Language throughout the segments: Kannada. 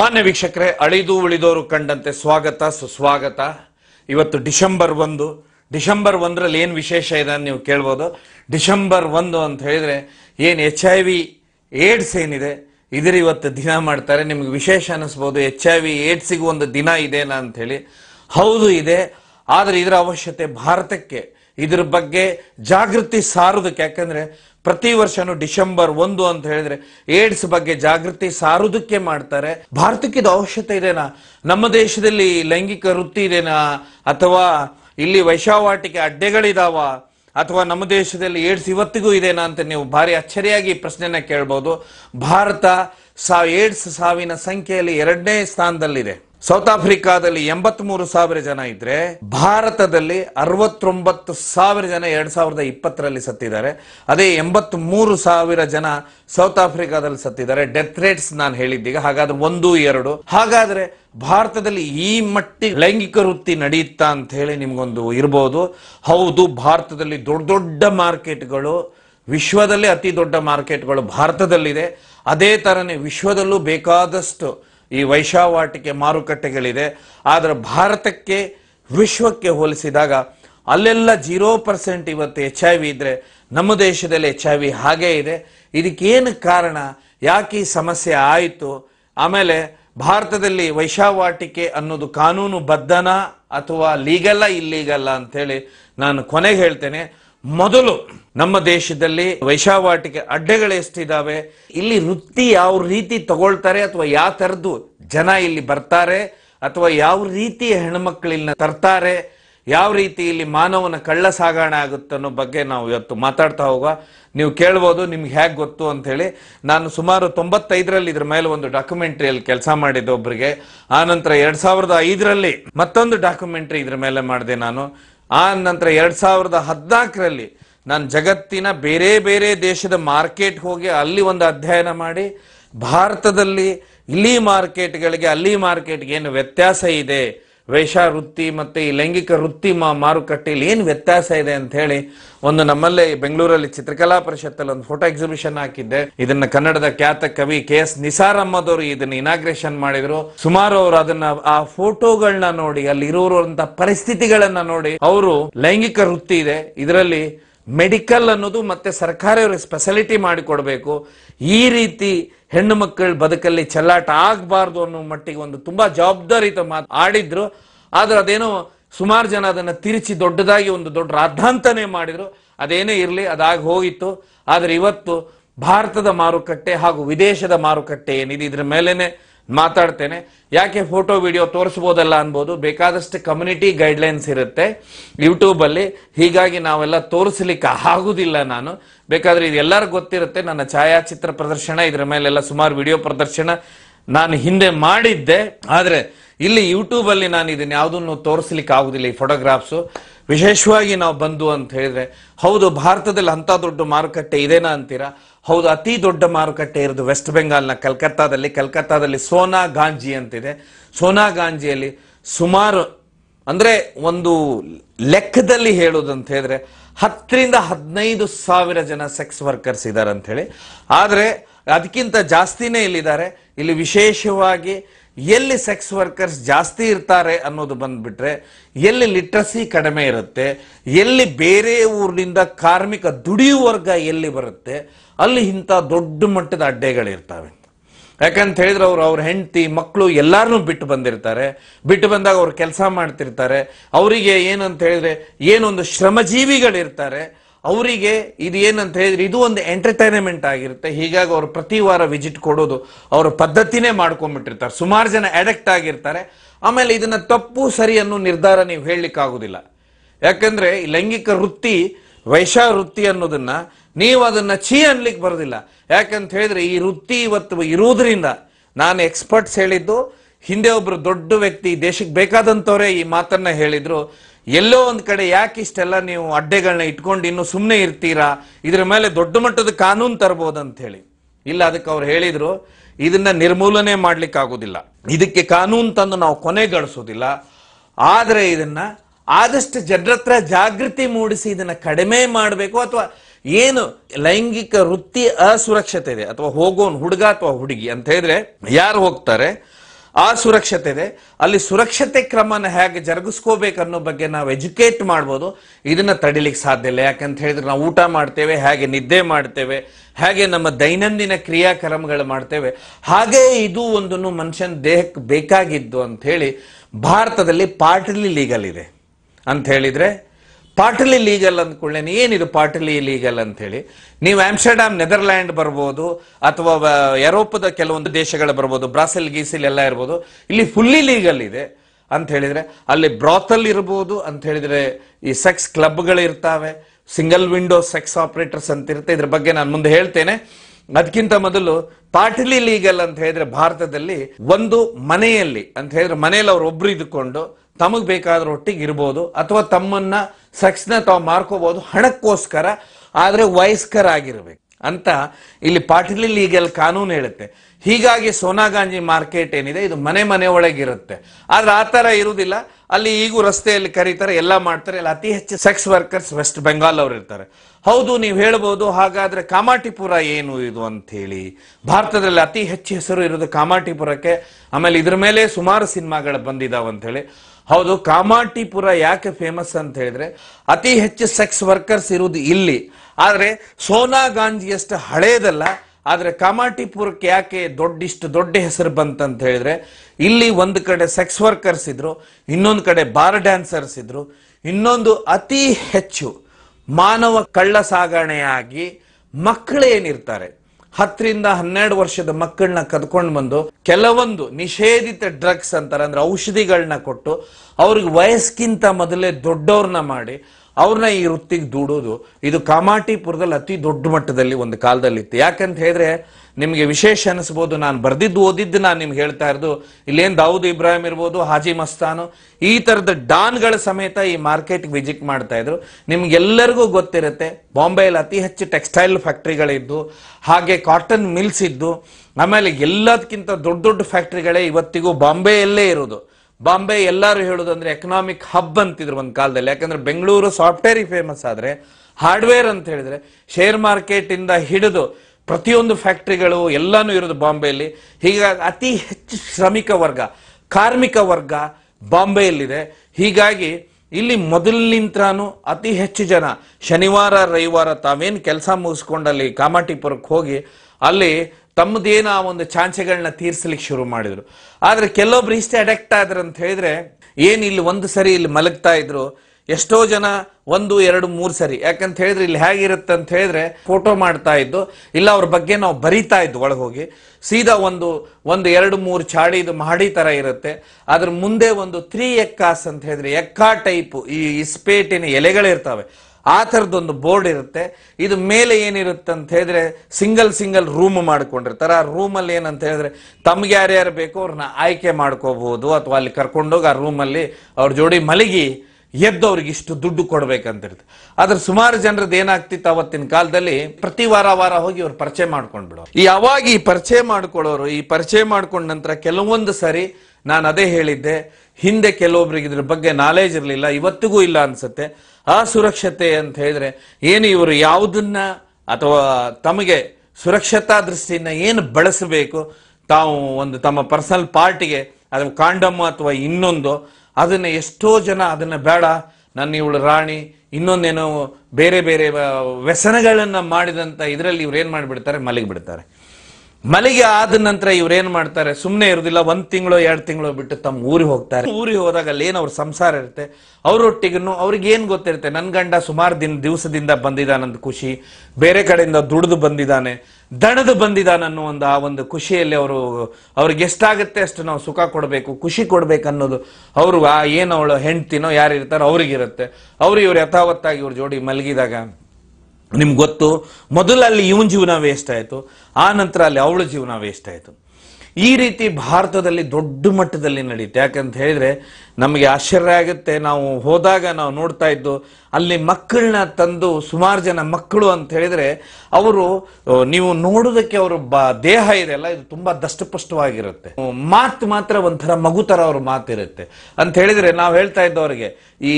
ಮಾನ್ಯ ವೀಕ್ಷಕರೇ ಅಳಿದು ಉಳಿದವರು ಕಂಡಂತೆ ಸ್ವಾಗತ ಸುಸ್ವಾಗತ ಇವತ್ತು ಡಿಸೆಂಬರ್ ಒಂದು ಡಿಸೆಂಬರ್ ಒಂದರಲ್ಲಿ ಏನು ವಿಶೇಷ ಇದೆ ಅಂತ ನೀವು ಕೇಳ್ಬೋದು ಡಿಸೆಂಬರ್ ಒಂದು ಅಂತ ಹೇಳಿದರೆ ಏನು ಎಚ್ ಐ ವಿ ಏಡ್ಸ್ ಏನಿದೆ ಇದ್ರ ಇವತ್ತು ದಿನ ಮಾಡ್ತಾರೆ ನಿಮಗೆ ವಿಶೇಷ ಅನ್ನಿಸ್ಬೋದು ಎಚ್ ಐ ವಿ ಏಡ್ಸಿಗೂ ಒಂದು ದಿನ ಇದೆನಾ ಅಂಥೇಳಿ ಹೌದು ಇದೆ ಆದರೆ ಇದರ ಅವಶ್ಯಕತೆ ಭಾರತಕ್ಕೆ ಇದ್ರ ಬಗ್ಗೆ ಜಾಗೃತಿ ಸಾರೋದಕ್ಕೆ ಯಾಕಂದರೆ ಪ್ರತಿ ವರ್ಷವೂ ಡಿಸೆಂಬರ್ ಒಂದು ಅಂತ ಹೇಳಿದ್ರೆ ಏಡ್ಸ್ ಬಗ್ಗೆ ಜಾಗೃತಿ ಸಾರುವುದಕ್ಕೆ ಮಾಡ್ತಾರೆ ಭಾರತಕ್ಕೆ ಇದು ಅವಶ್ಯಕತೆ ಇದೆನಾ ನಮ್ಮ ದೇಶದಲ್ಲಿ ಲೈಂಗಿಕ ವೃತ್ತಿ ಇದೆನಾ ಅಥವಾ ಇಲ್ಲಿ ವೈಶಾವಾಟಿಕೆ ಅಡ್ಡೆಗಳಿದಾವ ಅಥವಾ ನಮ್ಮ ದೇಶದಲ್ಲಿ ಏಡ್ಸ್ ಇವತ್ತಿಗೂ ಇದೆನಾ ಅಂತ ನೀವು ಭಾರಿ ಅಚ್ಚರಿಯಾಗಿ ಪ್ರಶ್ನೆನ ಕೇಳ್ಬೋದು ಭಾರತ ಸಾ ಏಡ್ಸ್ ಸಾವಿನ ಸಂಖ್ಯೆಯಲ್ಲಿ ಎರಡನೇ ಸ್ಥಾನದಲ್ಲಿದೆ ಸೌತ್ ಆಫ್ರಿಕಾದಲ್ಲಿ ಎಂಬತ್ಮೂರು ಸಾವಿರ ಜನ ಇದ್ರೆ ಭಾರತದಲ್ಲಿ ಅರವತ್ತೊಂಬತ್ತು ಸಾವಿರ ಜನ ಎರಡ್ ಸಾವಿರದ ಇಪ್ಪತ್ತರಲ್ಲಿ ಸತ್ತಿದ್ದಾರೆ ಅದೇ ಎಂಬತ್ಮೂರು ಸಾವಿರ ಜನ ಸೌತ್ ಆಫ್ರಿಕಾದಲ್ಲಿ ಸತ್ತಿದ್ದಾರೆ ಡೆತ್ ರೇಟ್ಸ್ ನಾನು ಹೇಳಿದ್ದೀಗ ಹಾಗಾದ್ರೆ ಒಂದು ಎರಡು ಹಾಗಾದ್ರೆ ಭಾರತದಲ್ಲಿ ಈ ಮಟ್ಟಿ ಲೈಂಗಿಕ ವೃತ್ತಿ ನಡೆಯುತ್ತಾ ಅಂತ ಹೇಳಿ ನಿಮ್ಗೊಂದು ಇರಬಹುದು ಹೌದು ಭಾರತದಲ್ಲಿ ದೊಡ್ಡ ದೊಡ್ಡ ಮಾರ್ಕೆಟ್ಗಳು ವಿಶ್ವದಲ್ಲೇ ಅತಿ ದೊಡ್ಡ ಮಾರ್ಕೆಟ್ಗಳು ಭಾರತದಲ್ಲಿದೆ ಅದೇ ತರನೇ ವಿಶ್ವದಲ್ಲೂ ಬೇಕಾದಷ್ಟು ಈ ವೈಶಾವಾಟಿಕೆ ಮಾರುಕಟ್ಟೆಗಳಿದೆ ಆದರೆ ಭಾರತಕ್ಕೆ ವಿಶ್ವಕ್ಕೆ ಹೋಲಿಸಿದಾಗ ಅಲ್ಲೆಲ್ಲ ಜೀರೋ ಪರ್ಸೆಂಟ್ ಇವತ್ತು ಎಚ್ ಐ ವಿ ಇದ್ದರೆ ನಮ್ಮ ದೇಶದಲ್ಲಿ ಎಚ್ ಐ ವಿ ಹಾಗೇ ಇದೆ ಇದಕ್ಕೇನು ಕಾರಣ ಯಾಕೆ ಈ ಸಮಸ್ಯೆ ಆಯಿತು ಆಮೇಲೆ ಭಾರತದಲ್ಲಿ ವೈಶಾವಾಟಿಕೆ ಅನ್ನೋದು ಕಾನೂನು ಬದ್ಧನಾ ಅಥವಾ ಲೀಗಲ್ಲ ಇಲ್ಲೀಗಲ್ಲ ಅಂಥೇಳಿ ನಾನು ಕೊನೆಗೆ ಹೇಳ್ತೇನೆ ಮೊದಲು ನಮ್ಮ ದೇಶದಲ್ಲಿ ವೈಶಾವಾಟಿಕೆ ಅಡ್ಡೆಗಳು ಎಷ್ಟಿದಾವೆ ಇಲ್ಲಿ ವೃತ್ತಿ ಯಾವ ರೀತಿ ತಗೊಳ್ತಾರೆ ಅಥವಾ ಯಾವ ಥರದ್ದು ಜನ ಇಲ್ಲಿ ಬರ್ತಾರೆ ಅಥವಾ ಯಾವ ರೀತಿ ಹೆಣ್ಮಕ್ಳನ್ನ ತರ್ತಾರೆ ಯಾವ ರೀತಿ ಇಲ್ಲಿ ಮಾನವನ ಕಳ್ಳ ಸಾಗಾಣೆ ಆಗುತ್ತೆ ಅನ್ನೋ ಬಗ್ಗೆ ನಾವು ಇವತ್ತು ಮಾತಾಡ್ತಾ ಹೋಗುವ ನೀವು ಕೇಳ್ಬೋದು ನಿಮ್ಗೆ ಹೇಗೆ ಗೊತ್ತು ಅಂತ ಹೇಳಿ ನಾನು ಸುಮಾರು ತೊಂಬತ್ತೈದರಲ್ಲಿ ಇದ್ರ ಮೇಲೆ ಒಂದು ಡಾಕ್ಯುಮೆಂಟ್ರಿಯಲ್ಲಿ ಕೆಲಸ ಮಾಡಿದ್ದೆ ಒಬ್ಬರಿಗೆ ಆನಂತರ ಎರಡು ಸಾವಿರದ ಐದರಲ್ಲಿ ಮತ್ತೊಂದು ಡಾಕ್ಯುಮೆಂಟ್ರಿ ಇದ್ರ ಮೇಲೆ ಮಾಡಿದೆ ನಾನು ಆ ನಂತರ ಎರಡು ಸಾವಿರದ ಹದಿನಾಲ್ಕರಲ್ಲಿ ನಾನು ಜಗತ್ತಿನ ಬೇರೆ ಬೇರೆ ದೇಶದ ಮಾರ್ಕೆಟ್ ಹೋಗಿ ಅಲ್ಲಿ ಒಂದು ಅಧ್ಯಯನ ಮಾಡಿ ಭಾರತದಲ್ಲಿ ಇಲ್ಲಿ ಮಾರ್ಕೆಟ್ಗಳಿಗೆ ಅಲ್ಲಿ ಮಾರ್ಕೆಟ್ಗೆ ಏನು ವ್ಯತ್ಯಾಸ ಇದೆ ವೇಷ ವೃತ್ತಿ ಮತ್ತೆ ಈ ಲೈಂಗಿಕ ವೃತ್ತಿ ಮಾ ಮಾರುಕಟ್ಟೆಯಲ್ಲಿ ಏನು ವ್ಯತ್ಯಾಸ ಇದೆ ಅಂತ ಹೇಳಿ ಒಂದು ನಮ್ಮಲ್ಲೇ ಬೆಂಗಳೂರಲ್ಲಿ ಚಿತ್ರಕಲಾ ಪರಿಷತ್ತಲ್ಲಿ ಒಂದು ಫೋಟೋ ಎಕ್ಸಿಬಿಷನ್ ಹಾಕಿದ್ದೆ ಇದನ್ನ ಕನ್ನಡದ ಖ್ಯಾತ ಕವಿ ಕೆ ಎಸ್ ನಿಸಾರಮ್ಮದವರು ಇದನ್ನ ಇನಾಗ್ರೇಷನ್ ಮಾಡಿದ್ರು ಸುಮಾರು ಅವರು ಅದನ್ನ ಆ ಫೋಟೋಗಳನ್ನ ನೋಡಿ ಅಲ್ಲಿ ಇರುವಂತ ಪರಿಸ್ಥಿತಿಗಳನ್ನ ನೋಡಿ ಅವರು ಲೈಂಗಿಕ ವೃತ್ತಿ ಇದೆ ಇದರಲ್ಲಿ ಮೆಡಿಕಲ್ ಅನ್ನೋದು ಮತ್ತೆ ಸರ್ಕಾರ ಇವ್ರಿಗೆ ಸ್ಪೆಷಾಲಿಟಿ ಮಾಡಿಕೊಡ್ಬೇಕು ಈ ರೀತಿ ಹೆಣ್ಣು ಮಕ್ಕಳ ಬದುಕಲ್ಲಿ ಚೆಲ್ಲಾಟ ಆಗಬಾರ್ದು ಅನ್ನೋ ಮಟ್ಟಿಗೆ ಒಂದು ತುಂಬಾ ಜವಾಬ್ದಾರಿತ ಮಾತು ಆಡಿದ್ರು ಆದ್ರೆ ಅದೇನೋ ಸುಮಾರು ಜನ ಅದನ್ನು ತಿರುಚಿ ದೊಡ್ಡದಾಗಿ ಒಂದು ದೊಡ್ಡ ರಾದ್ಧಾಂತನೇ ಮಾಡಿದ್ರು ಅದೇನೇ ಇರಲಿ ಅದಾಗಿ ಹೋಗಿತ್ತು ಆದರೆ ಇವತ್ತು ಭಾರತದ ಮಾರುಕಟ್ಟೆ ಹಾಗೂ ವಿದೇಶದ ಮಾರುಕಟ್ಟೆ ಏನಿದೆ ಇದ್ರ ಮೇಲೇನೆ ಮಾತಾಡ್ತೇನೆ ಯಾಕೆ ಫೋಟೋ ವಿಡಿಯೋ ತೋರಿಸ್ಬೋದಲ್ಲ ಅನ್ಬೋದು ಬೇಕಾದಷ್ಟು ಕಮ್ಯುನಿಟಿ ಗೈಡ್ಲೈನ್ಸ್ ಇರುತ್ತೆ ಯೂಟ್ಯೂಬಲ್ಲಿ ಹೀಗಾಗಿ ನಾವೆಲ್ಲ ತೋರಿಸ್ಲಿಕ್ಕೆ ಆಗುದಿಲ್ಲ ನಾನು ಬೇಕಾದ್ರೆ ಇದೆಲ್ಲರಿಗೂ ಗೊತ್ತಿರುತ್ತೆ ನನ್ನ ಛಾಯಾಚಿತ್ರ ಪ್ರದರ್ಶನ ಇದ್ರ ಮೇಲೆಲ್ಲ ಸುಮಾರು ವಿಡಿಯೋ ಪ್ರದರ್ಶನ ನಾನು ಹಿಂದೆ ಮಾಡಿದ್ದೆ ಆದರೆ ಇಲ್ಲಿ ಯೂಟ್ಯೂಬ್ ಅಲ್ಲಿ ನಾನು ಇದನ್ನ ಯಾವುದನ್ನು ತೋರಿಸ್ಲಿಕ್ಕೆ ಆಗುದಿಲ್ಲ ಈ ಫೋಟೋಗ್ರಾಫ್ಸ್ ವಿಶೇಷವಾಗಿ ನಾವು ಬಂದು ಅಂತ ಹೇಳಿದ್ರೆ ಹೌದು ಭಾರತದಲ್ಲಿ ಅಂತ ದೊಡ್ಡ ಮಾರುಕಟ್ಟೆ ಇದೇನಾ ಅಂತೀರಾ ಹೌದು ಅತಿ ದೊಡ್ಡ ಮಾರುಕಟ್ಟೆ ಇರೋದು ವೆಸ್ಟ್ ಬೆಂಗಾಲ್ನ ಕಲ್ಕತ್ತಾದಲ್ಲಿ ಕಲ್ಕತ್ತಾದಲ್ಲಿ ಸೋನಾ ಗಾಂಜಿ ಅಂತಿದೆ ಸೋನಾ ಗಾಂಜಿಯಲ್ಲಿ ಸುಮಾರು ಅಂದ್ರೆ ಒಂದು ಲೆಕ್ಕದಲ್ಲಿ ಹೇಳೋದಂತ ಹೇಳಿದ್ರೆ ಹತ್ತರಿಂದ ಹದಿನೈದು ಸಾವಿರ ಜನ ಸೆಕ್ಸ್ ವರ್ಕರ್ಸ್ ಇದಾರೆ ಅಂತ ಹೇಳಿ ಆದರೆ ಅದಕ್ಕಿಂತ ಜಾಸ್ತಿನೇ ಇಲ್ಲಿದ್ದಾರೆ ಇಲ್ಲಿ ವಿಶೇಷವಾಗಿ ಎಲ್ಲಿ ಸೆಕ್ಸ್ ವರ್ಕರ್ಸ್ ಜಾಸ್ತಿ ಇರ್ತಾರೆ ಅನ್ನೋದು ಬಂದ್ಬಿಟ್ರೆ ಎಲ್ಲಿ ಲಿಟ್ರಸಿ ಕಡಿಮೆ ಇರುತ್ತೆ ಎಲ್ಲಿ ಬೇರೆ ಊರಿನಿಂದ ಕಾರ್ಮಿಕ ದುಡಿಯುವ ವರ್ಗ ಎಲ್ಲಿ ಬರುತ್ತೆ ಅಲ್ಲಿ ಇಂಥ ದೊಡ್ಡ ಮಟ್ಟದ ಅಡ್ಡೆಗಳಿರ್ತವೆ ಯಾಕಂತ ಹೇಳಿದ್ರೆ ಅವರು ಅವ್ರ ಹೆಂಡತಿ ಮಕ್ಕಳು ಎಲ್ಲರನ್ನೂ ಬಿಟ್ಟು ಬಂದಿರ್ತಾರೆ ಬಿಟ್ಟು ಬಂದಾಗ ಅವ್ರು ಕೆಲಸ ಮಾಡ್ತಿರ್ತಾರೆ ಅವರಿಗೆ ಏನಂತ ಹೇಳಿದ್ರೆ ಏನೊಂದು ಶ್ರಮಜೀವಿಗಳಿರ್ತಾರೆ ಅವರಿಗೆ ಇದು ಏನಂತ ಹೇಳಿದ್ರೆ ಇದು ಒಂದು ಎಂಟರ್ಟೈನ್ಮೆಂಟ್ ಆಗಿರುತ್ತೆ ಹೀಗಾಗಿ ಅವರು ಪ್ರತಿ ವಾರ ವಿಸಿಟ್ ಕೊಡೋದು ಅವರ ಪದ್ಧತಿನೇ ಮಾಡ್ಕೊಂಡ್ಬಿಟ್ಟಿರ್ತಾರೆ ಸುಮಾರು ಜನ ಅಡಿಕ್ಟ್ ಆಗಿರ್ತಾರೆ ಆಮೇಲೆ ಇದನ್ನ ತಪ್ಪು ಸರಿ ಅನ್ನೋ ನಿರ್ಧಾರ ನೀವು ಆಗುದಿಲ್ಲ ಯಾಕಂದ್ರೆ ಲೈಂಗಿಕ ವೃತ್ತಿ ವೈಶ ವೃತ್ತಿ ಅನ್ನೋದನ್ನ ನೀವು ಅದನ್ನ ಛೀ ಅನ್ಲಿಕ್ಕೆ ಬರೋದಿಲ್ಲ ಯಾಕಂತ ಹೇಳಿದ್ರೆ ಈ ವೃತ್ತಿ ಇವತ್ತು ಇರುವುದರಿಂದ ನಾನು ಎಕ್ಸ್ಪರ್ಟ್ಸ್ ಹೇಳಿದ್ದು ಹಿಂದೆ ಒಬ್ರು ದೊಡ್ಡ ವ್ಯಕ್ತಿ ದೇಶಕ್ಕೆ ಬೇಕಾದಂಥವರೇ ಈ ಮಾತನ್ನ ಹೇಳಿದ್ರು ಎಲ್ಲೋ ಒಂದು ಕಡೆ ಯಾಕೆ ಇಷ್ಟೆಲ್ಲ ನೀವು ಅಡ್ಡೆಗಳನ್ನ ಇಟ್ಕೊಂಡು ಇನ್ನು ಸುಮ್ಮನೆ ಇರ್ತೀರಾ ಇದ್ರ ಮೇಲೆ ದೊಡ್ಡ ಮಟ್ಟದ ಕಾನೂನು ತರಬಹುದು ಅಂತ ಹೇಳಿ ಇಲ್ಲ ಅದಕ್ಕೆ ಅವ್ರು ಹೇಳಿದ್ರು ಇದನ್ನ ನಿರ್ಮೂಲನೆ ಮಾಡ್ಲಿಕ್ಕೆ ಆಗುದಿಲ್ಲ ಇದಕ್ಕೆ ಕಾನೂನು ತಂದು ನಾವು ಗಳಿಸೋದಿಲ್ಲ ಆದರೆ ಇದನ್ನ ಆದಷ್ಟು ಜನರತ್ರ ಜಾಗೃತಿ ಮೂಡಿಸಿ ಇದನ್ನ ಕಡಿಮೆ ಮಾಡಬೇಕು ಅಥವಾ ಏನು ಲೈಂಗಿಕ ವೃತ್ತಿ ಅಸುರಕ್ಷತೆ ಇದೆ ಅಥವಾ ಹೋಗೋನ್ ಹುಡುಗ ಅಥವಾ ಹುಡುಗಿ ಅಂತ ಹೇಳಿದ್ರೆ ಯಾರು ಹೋಗ್ತಾರೆ ಆ ಸುರಕ್ಷತೆ ಇದೆ ಅಲ್ಲಿ ಸುರಕ್ಷತೆ ಕ್ರಮನ ಹೇಗೆ ಅನ್ನೋ ಬಗ್ಗೆ ನಾವು ಎಜುಕೇಟ್ ಮಾಡ್ಬೋದು ಇದನ್ನ ತಡಿಲಿಕ್ಕೆ ಸಾಧ್ಯ ಇಲ್ಲ ಯಾಕಂತ ಹೇಳಿದ್ರೆ ನಾವು ಊಟ ಮಾಡ್ತೇವೆ ಹೇಗೆ ನಿದ್ದೆ ಮಾಡ್ತೇವೆ ಹಾಗೆ ನಮ್ಮ ದೈನಂದಿನ ಕ್ರಿಯಾಕ್ರಮಗಳು ಮಾಡ್ತೇವೆ ಹಾಗೇ ಇದು ಒಂದನ್ನು ಮನುಷ್ಯನ ದೇಹಕ್ಕೆ ಬೇಕಾಗಿದ್ದು ಅಂತ ಹೇಳಿ ಭಾರತದಲ್ಲಿ ಪಾರ್ಟ್ಲಿ ಲೀಗಲ್ ಇದೆ ಅಂತ ಹೇಳಿದ್ರೆ ಪಾರ್ಟಲಿ ಲೀಗಲ್ ಅಂದ್ಕೊಳ್ಳೇನೆ ಏನಿದು ಪಾರ್ಟಲಿ ಲೀಗಲ್ ಅಂತ ಹೇಳಿ ನೀವು ಆಮ್ಸ್ಟರ್ಡ್ಯಾಮ್ ನೆದರ್ಲ್ಯಾಂಡ್ ಬರ್ಬೋದು ಅಥವಾ ಯುರೋಪದ ಕೆಲವೊಂದು ದೇಶಗಳು ಬರ್ಬೋದು ಬ್ರಾಸೆಲ್ ಗೀಸಿಲ್ ಎಲ್ಲ ಇರ್ಬೋದು ಇಲ್ಲಿ ಫುಲ್ಲಿ ಲೀಗಲ್ ಇದೆ ಅಂತ ಹೇಳಿದ್ರೆ ಅಲ್ಲಿ ಬ್ರಾತಲ್ ಇರ್ಬೋದು ಅಂತ ಹೇಳಿದ್ರೆ ಈ ಸೆಕ್ಸ್ ಕ್ಲಬ್ಗಳು ಇರ್ತಾವೆ ಸಿಂಗಲ್ ವಿಂಡೋ ಸೆಕ್ಸ್ ಆಪರೇಟರ್ಸ್ ಅಂತ ಇರುತ್ತೆ ಇದ್ರ ಬಗ್ಗೆ ನಾನು ಮುಂದೆ ಹೇಳ್ತೇನೆ ಅದಕ್ಕಿಂತ ಮೊದಲು ಪಾಟಲಿ ಲೀಗಲ್ ಅಂತ ಹೇಳಿದ್ರೆ ಭಾರತದಲ್ಲಿ ಒಂದು ಮನೆಯಲ್ಲಿ ಅಂತ ಹೇಳಿದ್ರೆ ಮನೆಯಲ್ಲಿ ಅವ್ರು ಒಬ್ರು ಇದ್ಕೊಂಡು ತಮಗೆ ಬೇಕಾದ್ರ ಒಟ್ಟಿಗೆ ಇರ್ಬೋದು ಅಥವಾ ತಮ್ಮನ್ನ ಸೆಕ್ಸ್ನ ತಾವು ಮಾರ್ಕೋಬಹುದು ಹಣಕ್ಕೋಸ್ಕರ ಆದರೆ ವಯಸ್ಕರಾಗಿರ್ಬೇಕು ಅಂತ ಇಲ್ಲಿ ಪಾಟೀಲಿ ಲೀಗಲ್ ಕಾನೂನು ಹೇಳುತ್ತೆ ಹೀಗಾಗಿ ಸೋನಾ ಮಾರ್ಕೆಟ್ ಏನಿದೆ ಇದು ಮನೆ ಮನೆ ಒಳಗಿರುತ್ತೆ ಆದ್ರೆ ಆ ತರ ಇರುವುದಿಲ್ಲ ಅಲ್ಲಿ ಈಗೂ ರಸ್ತೆಯಲ್ಲಿ ಕರೀತಾರೆ ಎಲ್ಲ ಮಾಡ್ತಾರೆ ಅಲ್ಲಿ ಅತಿ ಹೆಚ್ಚು ಸೆಕ್ಸ್ ವರ್ಕರ್ಸ್ ವೆಸ್ಟ್ ಬೆಂಗಾಲ್ ಅವರು ಇರ್ತಾರೆ ಹೌದು ನೀವು ಹೇಳ್ಬೋದು ಹಾಗಾದ್ರೆ ಕಾಮಾಟಿಪುರ ಏನು ಇದು ಅಂತ ಹೇಳಿ ಭಾರತದಲ್ಲಿ ಅತಿ ಹೆಚ್ಚು ಹೆಸರು ಇರೋದು ಕಾಮಾಟಿಪುರಕ್ಕೆ ಆಮೇಲೆ ಇದ್ರ ಮೇಲೆ ಸುಮಾರು ಸಿನಿಮಾಗಳು ಬಂದಿದಾವೆ ಹೇಳಿ ಹೌದು ಕಾಮಾಟಿಪುರ ಯಾಕೆ ಫೇಮಸ್ ಅಂತ ಹೇಳಿದ್ರೆ ಅತಿ ಹೆಚ್ಚು ಸೆಕ್ಸ್ ವರ್ಕರ್ಸ್ ಇರುವುದು ಇಲ್ಲಿ ಆದರೆ ಸೋನಾ ಗಾಂಧಿಯಷ್ಟು ಹಳೇದಲ್ಲ ಆದರೆ ಕಾಮಾಟಿಪುರಕ್ಕೆ ಯಾಕೆ ದೊಡ್ಡ ಇಷ್ಟು ದೊಡ್ಡ ಹೆಸರು ಬಂತಂತ ಹೇಳಿದ್ರೆ ಇಲ್ಲಿ ಒಂದು ಕಡೆ ಸೆಕ್ಸ್ ವರ್ಕರ್ಸ್ ಇದ್ರು ಇನ್ನೊಂದು ಕಡೆ ಬಾರ್ ಡ್ಯಾನ್ಸರ್ಸ್ ಇದ್ರು ಇನ್ನೊಂದು ಅತಿ ಹೆಚ್ಚು ಮಾನವ ಕಳ್ಳ ಸಾಗಣೆಯಾಗಿ ಮಕ್ಕಳೇನಿರ್ತಾರೆ ಹತ್ತರಿಂದ ಹನ್ನೆರಡು ವರ್ಷದ ಮಕ್ಕಳನ್ನ ಕದ್ಕೊಂಡು ಬಂದು ಕೆಲವೊಂದು ನಿಷೇಧಿತ ಡ್ರಗ್ಸ್ ಅಂತಾರೆ ಅಂದ್ರೆ ಔಷಧಿಗಳನ್ನ ಕೊಟ್ಟು ಅವ್ರಿಗೆ ವಯಸ್ಕಿಂತ ಮೊದಲೇ ದೊಡ್ಡವ್ರನ್ನ ಮಾಡಿ ಅವ್ರನ್ನ ಈ ವೃತ್ತಿಗೆ ದೂಡೋದು ಇದು ಕಾಮಾಟಿಪುರದಲ್ಲಿ ಅತಿ ದೊಡ್ಡ ಮಟ್ಟದಲ್ಲಿ ಒಂದು ಕಾಲದಲ್ಲಿತ್ತು ಯಾಕಂತ ಹೇಳಿದ್ರೆ ನಿಮಗೆ ವಿಶೇಷ ಅನಿಸ್ಬೋದು ನಾನು ಬರ್ದಿದ್ದು ಓದಿದ್ದು ನಾನು ನಿಮ್ಗೆ ಹೇಳ್ತಾ ಇರೋದು ಇಲ್ಲೇನು ದಾವೂದ್ ಇಬ್ರಾಹಿಂ ಇರ್ಬೋದು ಹಾಜಿ ಮಸ್ತಾನು ಈ ಥರದ ಡಾನ್ಗಳ ಸಮೇತ ಈ ಮಾರ್ಕೆಟ್ಗೆ ವಿಜಿಟ್ ಮಾಡ್ತಾ ಇದ್ರು ನಿಮ್ಗೆಲ್ಲರಿಗೂ ಗೊತ್ತಿರುತ್ತೆ ಬಾಂಬೆಯಲ್ಲಿ ಅತಿ ಹೆಚ್ಚು ಟೆಕ್ಸ್ಟೈಲ್ ಫ್ಯಾಕ್ಟ್ರಿಗಳಿದ್ದು ಹಾಗೆ ಕಾಟನ್ ಮಿಲ್ಸ್ ಇದ್ದು ಆಮೇಲೆ ಎಲ್ಲದಕ್ಕಿಂತ ದೊಡ್ಡ ದೊಡ್ಡ ಫ್ಯಾಕ್ಟ್ರಿಗಳೇ ಇವತ್ತಿಗೂ ಬಾಂಬೆಯಲ್ಲೇ ಇರೋದು ಬಾಂಬೆ ಎಲ್ಲರೂ ಹೇಳೋದಂದ್ರೆ ಎಕನಾಮಿಕ್ ಹಬ್ ಅಂತಿದ್ರು ಒಂದು ಕಾಲದಲ್ಲಿ ಯಾಕಂದ್ರೆ ಬೆಂಗಳೂರು ಸಾಫ್ಟ್ವೇರ್ ಫೇಮಸ್ ಆದರೆ ಹಾರ್ಡ್ವೇರ್ ಅಂತ ಹೇಳಿದ್ರೆ ಶೇರ್ ಮಾರ್ಕೆಟ್ ಇಂದ ಹಿಡಿದು ಪ್ರತಿಯೊಂದು ಫ್ಯಾಕ್ಟ್ರಿಗಳು ಎಲ್ಲಾನು ಇರೋದು ಬಾಂಬೆಯಲ್ಲಿ ಹೀಗಾಗಿ ಅತಿ ಹೆಚ್ಚು ಶ್ರಮಿಕ ವರ್ಗ ಕಾರ್ಮಿಕ ವರ್ಗ ಬಾಂಬೆಯಲ್ಲಿದೆ ಹೀಗಾಗಿ ಇಲ್ಲಿ ಮೊದಲಿನಿಂತ್ರಾನು ಅತಿ ಹೆಚ್ಚು ಜನ ಶನಿವಾರ ರವಿವಾರ ತಾವೇನು ಕೆಲಸ ಮುಗಿಸ್ಕೊಂಡು ಅಲ್ಲಿ ಕಾಮಾಟಿಪುರಕ್ಕೆ ಹೋಗಿ ಅಲ್ಲಿ ತಮ್ಮದೇನು ಆ ಒಂದು ಚಾಂಚೆಗಳನ್ನ ತೀರ್ಸ್ಲಿಕ್ಕೆ ಶುರು ಮಾಡಿದರು ಆದರೆ ಕೆಲವೊಬ್ರು ಇಷ್ಟೇ ಅಡೆಕ್ಟ್ ಆದ್ರು ಅಂತ ಹೇಳಿದ್ರೆ ಏನು ಇಲ್ಲಿ ಒಂದು ಸರಿ ಇಲ್ಲಿ ಮಲಗ್ತಾ ಇದ್ರು ಎಷ್ಟೋ ಜನ ಒಂದು ಎರಡು ಮೂರು ಸರಿ ಯಾಕಂತ ಹೇಳಿದ್ರೆ ಇಲ್ಲಿ ಹೇಗಿರುತ್ತೆ ಅಂತ ಹೇಳಿದ್ರೆ ಫೋಟೋ ಮಾಡ್ತಾ ಇದ್ದು ಇಲ್ಲ ಅವ್ರ ಬಗ್ಗೆ ನಾವು ಬರಿತಾ ಇದ್ದು ಒಳಗೆ ಹೋಗಿ ಸೀದಾ ಒಂದು ಒಂದು ಎರಡು ಮೂರು ಚಾಡಿದು ಮಹಡಿ ತರ ಇರುತ್ತೆ ಅದ್ರ ಮುಂದೆ ಒಂದು ತ್ರೀ ಎಕ್ಕಾಸ್ ಅಂತ ಹೇಳಿದ್ರೆ ಎಕ್ಕಾ ಟೈಪ್ ಈ ಇಸ್ಪೇಟಿನ ಎಲೆಗಳಿರ್ತವೆ ಆ ಥರದೊಂದು ಬೋರ್ಡ್ ಇರುತ್ತೆ ಇದು ಮೇಲೆ ಏನಿರುತ್ತೆ ಅಂತ ಹೇಳಿದ್ರೆ ಸಿಂಗಲ್ ಸಿಂಗಲ್ ರೂಮ್ ಮಾಡ್ಕೊಂಡಿರ್ತಾರೆ ಆ ರೂಮಲ್ಲಿ ಏನಂತ ಹೇಳಿದ್ರೆ ತಮ್ಗೆ ಯಾರ್ಯಾರು ಬೇಕೋ ಅವ್ರನ್ನ ಆಯ್ಕೆ ಮಾಡ್ಕೋಬಹುದು ಅಥವಾ ಅಲ್ಲಿ ಕರ್ಕೊಂಡೋಗಿ ಆ ರೂಮಲ್ಲಿ ಅವ್ರ ಜೋಡಿ ಮಲಗಿ ಎದ್ದವ್ರಿಗೆ ಇಷ್ಟು ದುಡ್ಡು ಕೊಡ್ಬೇಕಂತಿರುತ್ತೆ ಆದ್ರೆ ಸುಮಾರು ಜನರದ್ದು ಏನಾಗ್ತಿತ್ತು ಅವತ್ತಿನ ಕಾಲದಲ್ಲಿ ಪ್ರತಿ ವಾರ ವಾರ ಹೋಗಿ ಅವ್ರು ಪರಿಚಯ ಮಾಡ್ಕೊಂಡು ಈ ಅವಾಗ ಈ ಪರಿಚಯ ಮಾಡ್ಕೊಳ್ಳೋರು ಈ ಪರಿಚಯ ಮಾಡ್ಕೊಂಡ ನಂತರ ಕೆಲವೊಂದು ಸರಿ ನಾನು ಅದೇ ಹೇಳಿದ್ದೆ ಹಿಂದೆ ಕೆಲವೊಬ್ರಿಗೆ ಇದ್ರ ಬಗ್ಗೆ ನಾಲೆಜ್ ಇರಲಿಲ್ಲ ಇವತ್ತಿಗೂ ಇಲ್ಲ ಅನ್ಸುತ್ತೆ ಅಸುರಕ್ಷತೆ ಅಂತ ಹೇಳಿದ್ರೆ ಏನು ಇವರು ಯಾವುದನ್ನ ಅಥವಾ ತಮಗೆ ಸುರಕ್ಷತಾ ದೃಷ್ಟಿಯಿಂದ ಏನು ಬಳಸಬೇಕು ತಾವು ಒಂದು ತಮ್ಮ ಪರ್ಸನಲ್ ಪಾರ್ಟಿಗೆ ಅದು ಕಾಂಡಮ್ ಅಥವಾ ಇನ್ನೊಂದು ಅದನ್ನ ಎಷ್ಟೋ ಜನ ಅದನ್ನ ಬೇಡ ನನ್ನ ಇವಳು ರಾಣಿ ಇನ್ನೊಂದೇನೋ ಬೇರೆ ಬೇರೆ ವ್ಯಸನಗಳನ್ನ ಮಾಡಿದಂತ ಇದರಲ್ಲಿ ಇವ್ರು ಏನು ಮಾಡಿಬಿಡ್ತಾರೆ ಮಲಗಿಬಿಡ್ತಾರೆ ಮಲಿಗೆ ಆದ ನಂತರ ಇವ್ರೇನ್ ಮಾಡ್ತಾರೆ ಸುಮ್ಮನೆ ಇರೋದಿಲ್ಲ ಒಂದ್ ತಿಂಗಳು ಎರಡು ತಿಂಗಳು ಬಿಟ್ಟು ತಮ್ಮ ಊರಿಗೆ ಹೋಗ್ತಾರೆ ಊರಿಗೆ ಹೋದಾಗ ಅಲ್ಲಿ ಅವ್ರ ಸಂಸಾರ ಇರುತ್ತೆ ಅವ್ರೊಟ್ಟಿಗೂ ಅವ್ರಿಗೆ ಏನ್ ಗೊತ್ತಿರುತ್ತೆ ನನ್ನ ಗಂಡ ಸುಮಾರು ದಿನ ದಿವಸದಿಂದ ಬಂದಿದ್ದಾನಂತ ಖುಷಿ ಬೇರೆ ಕಡೆಯಿಂದ ದುಡಿದು ಬಂದಿದ್ದಾನೆ ದಣದು ಅನ್ನೋ ಒಂದು ಆ ಒಂದು ಖುಷಿಯಲ್ಲಿ ಅವರು ಅವ್ರಿಗೆ ಎಷ್ಟಾಗತ್ತೆ ಅಷ್ಟು ನಾವು ಸುಖ ಕೊಡಬೇಕು ಖುಷಿ ಕೊಡ್ಬೇಕು ಅನ್ನೋದು ಅವರು ಆ ಏನು ಅವಳು ಹೆಂಡ್ತಿನೋ ಯಾರಿರ್ತಾರೋ ಅವ್ರಿಗಿರುತ್ತೆ ಅವ್ರು ಇವ್ರು ಯಥಾವತ್ತಾಗಿ ಇವ್ರ ಜೋಡಿ ಮಲಗಿದಾಗ ನಿಮ್ಗೆ ಗೊತ್ತು ಮೊದಲಲ್ಲಿ ಇವನ್ ಜೀವನ ವೇಸ್ಟ್ ಆಯಿತು ಆ ನಂತರ ಅಲ್ಲಿ ಅವಳ ಜೀವನ ವೇಸ್ಟ್ ಆಯಿತು ಈ ರೀತಿ ಭಾರತದಲ್ಲಿ ದೊಡ್ಡ ಮಟ್ಟದಲ್ಲಿ ನಡೀತು ಯಾಕಂತ ಹೇಳಿದ್ರೆ ನಮಗೆ ಆಶ್ಚರ್ಯ ಆಗುತ್ತೆ ನಾವು ಹೋದಾಗ ನಾವು ನೋಡ್ತಾ ಇದ್ದು ಅಲ್ಲಿ ಮಕ್ಕಳನ್ನ ತಂದು ಸುಮಾರು ಜನ ಮಕ್ಕಳು ಅಂತ ಹೇಳಿದ್ರೆ ಅವರು ನೀವು ನೋಡೋದಕ್ಕೆ ಅವರು ದೇಹ ಇದೆ ಅಲ್ಲ ಇದು ತುಂಬಾ ದಷ್ಟಪುಷ್ಟವಾಗಿರುತ್ತೆ ಮಾತು ಮಾತ್ರ ಒಂಥರ ಮಗು ತರ ಅವ್ರ ಮಾತಿರುತ್ತೆ ಅಂತ ಹೇಳಿದ್ರೆ ನಾವು ಹೇಳ್ತಾ ಅವ್ರಿಗೆ ಈ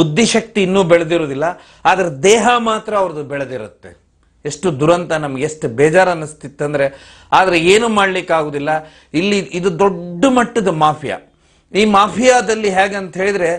ಬುದ್ಧಿಶಕ್ತಿ ಇನ್ನೂ ಬೆಳೆದಿರೋದಿಲ್ಲ ಆದ್ರೆ ದೇಹ ಮಾತ್ರ ಅವ್ರದ್ದು ಬೆಳೆದಿರುತ್ತೆ ಎಷ್ಟು ದುರಂತ ನಮ್ಗೆ ಎಷ್ಟು ಬೇಜಾರು ಅನ್ನಿಸ್ತಿತ್ತಂದ್ರೆ ಆದರೆ ಏನು ಆಗೋದಿಲ್ಲ ಇಲ್ಲಿ ಇದು ದೊಡ್ಡ ಮಟ್ಟದ ಮಾಫಿಯಾ ಈ ಮಾಫಿಯಾದಲ್ಲಿ ಹೇಗೆ ಅಂತ ಹೇಳಿದ್ರೆ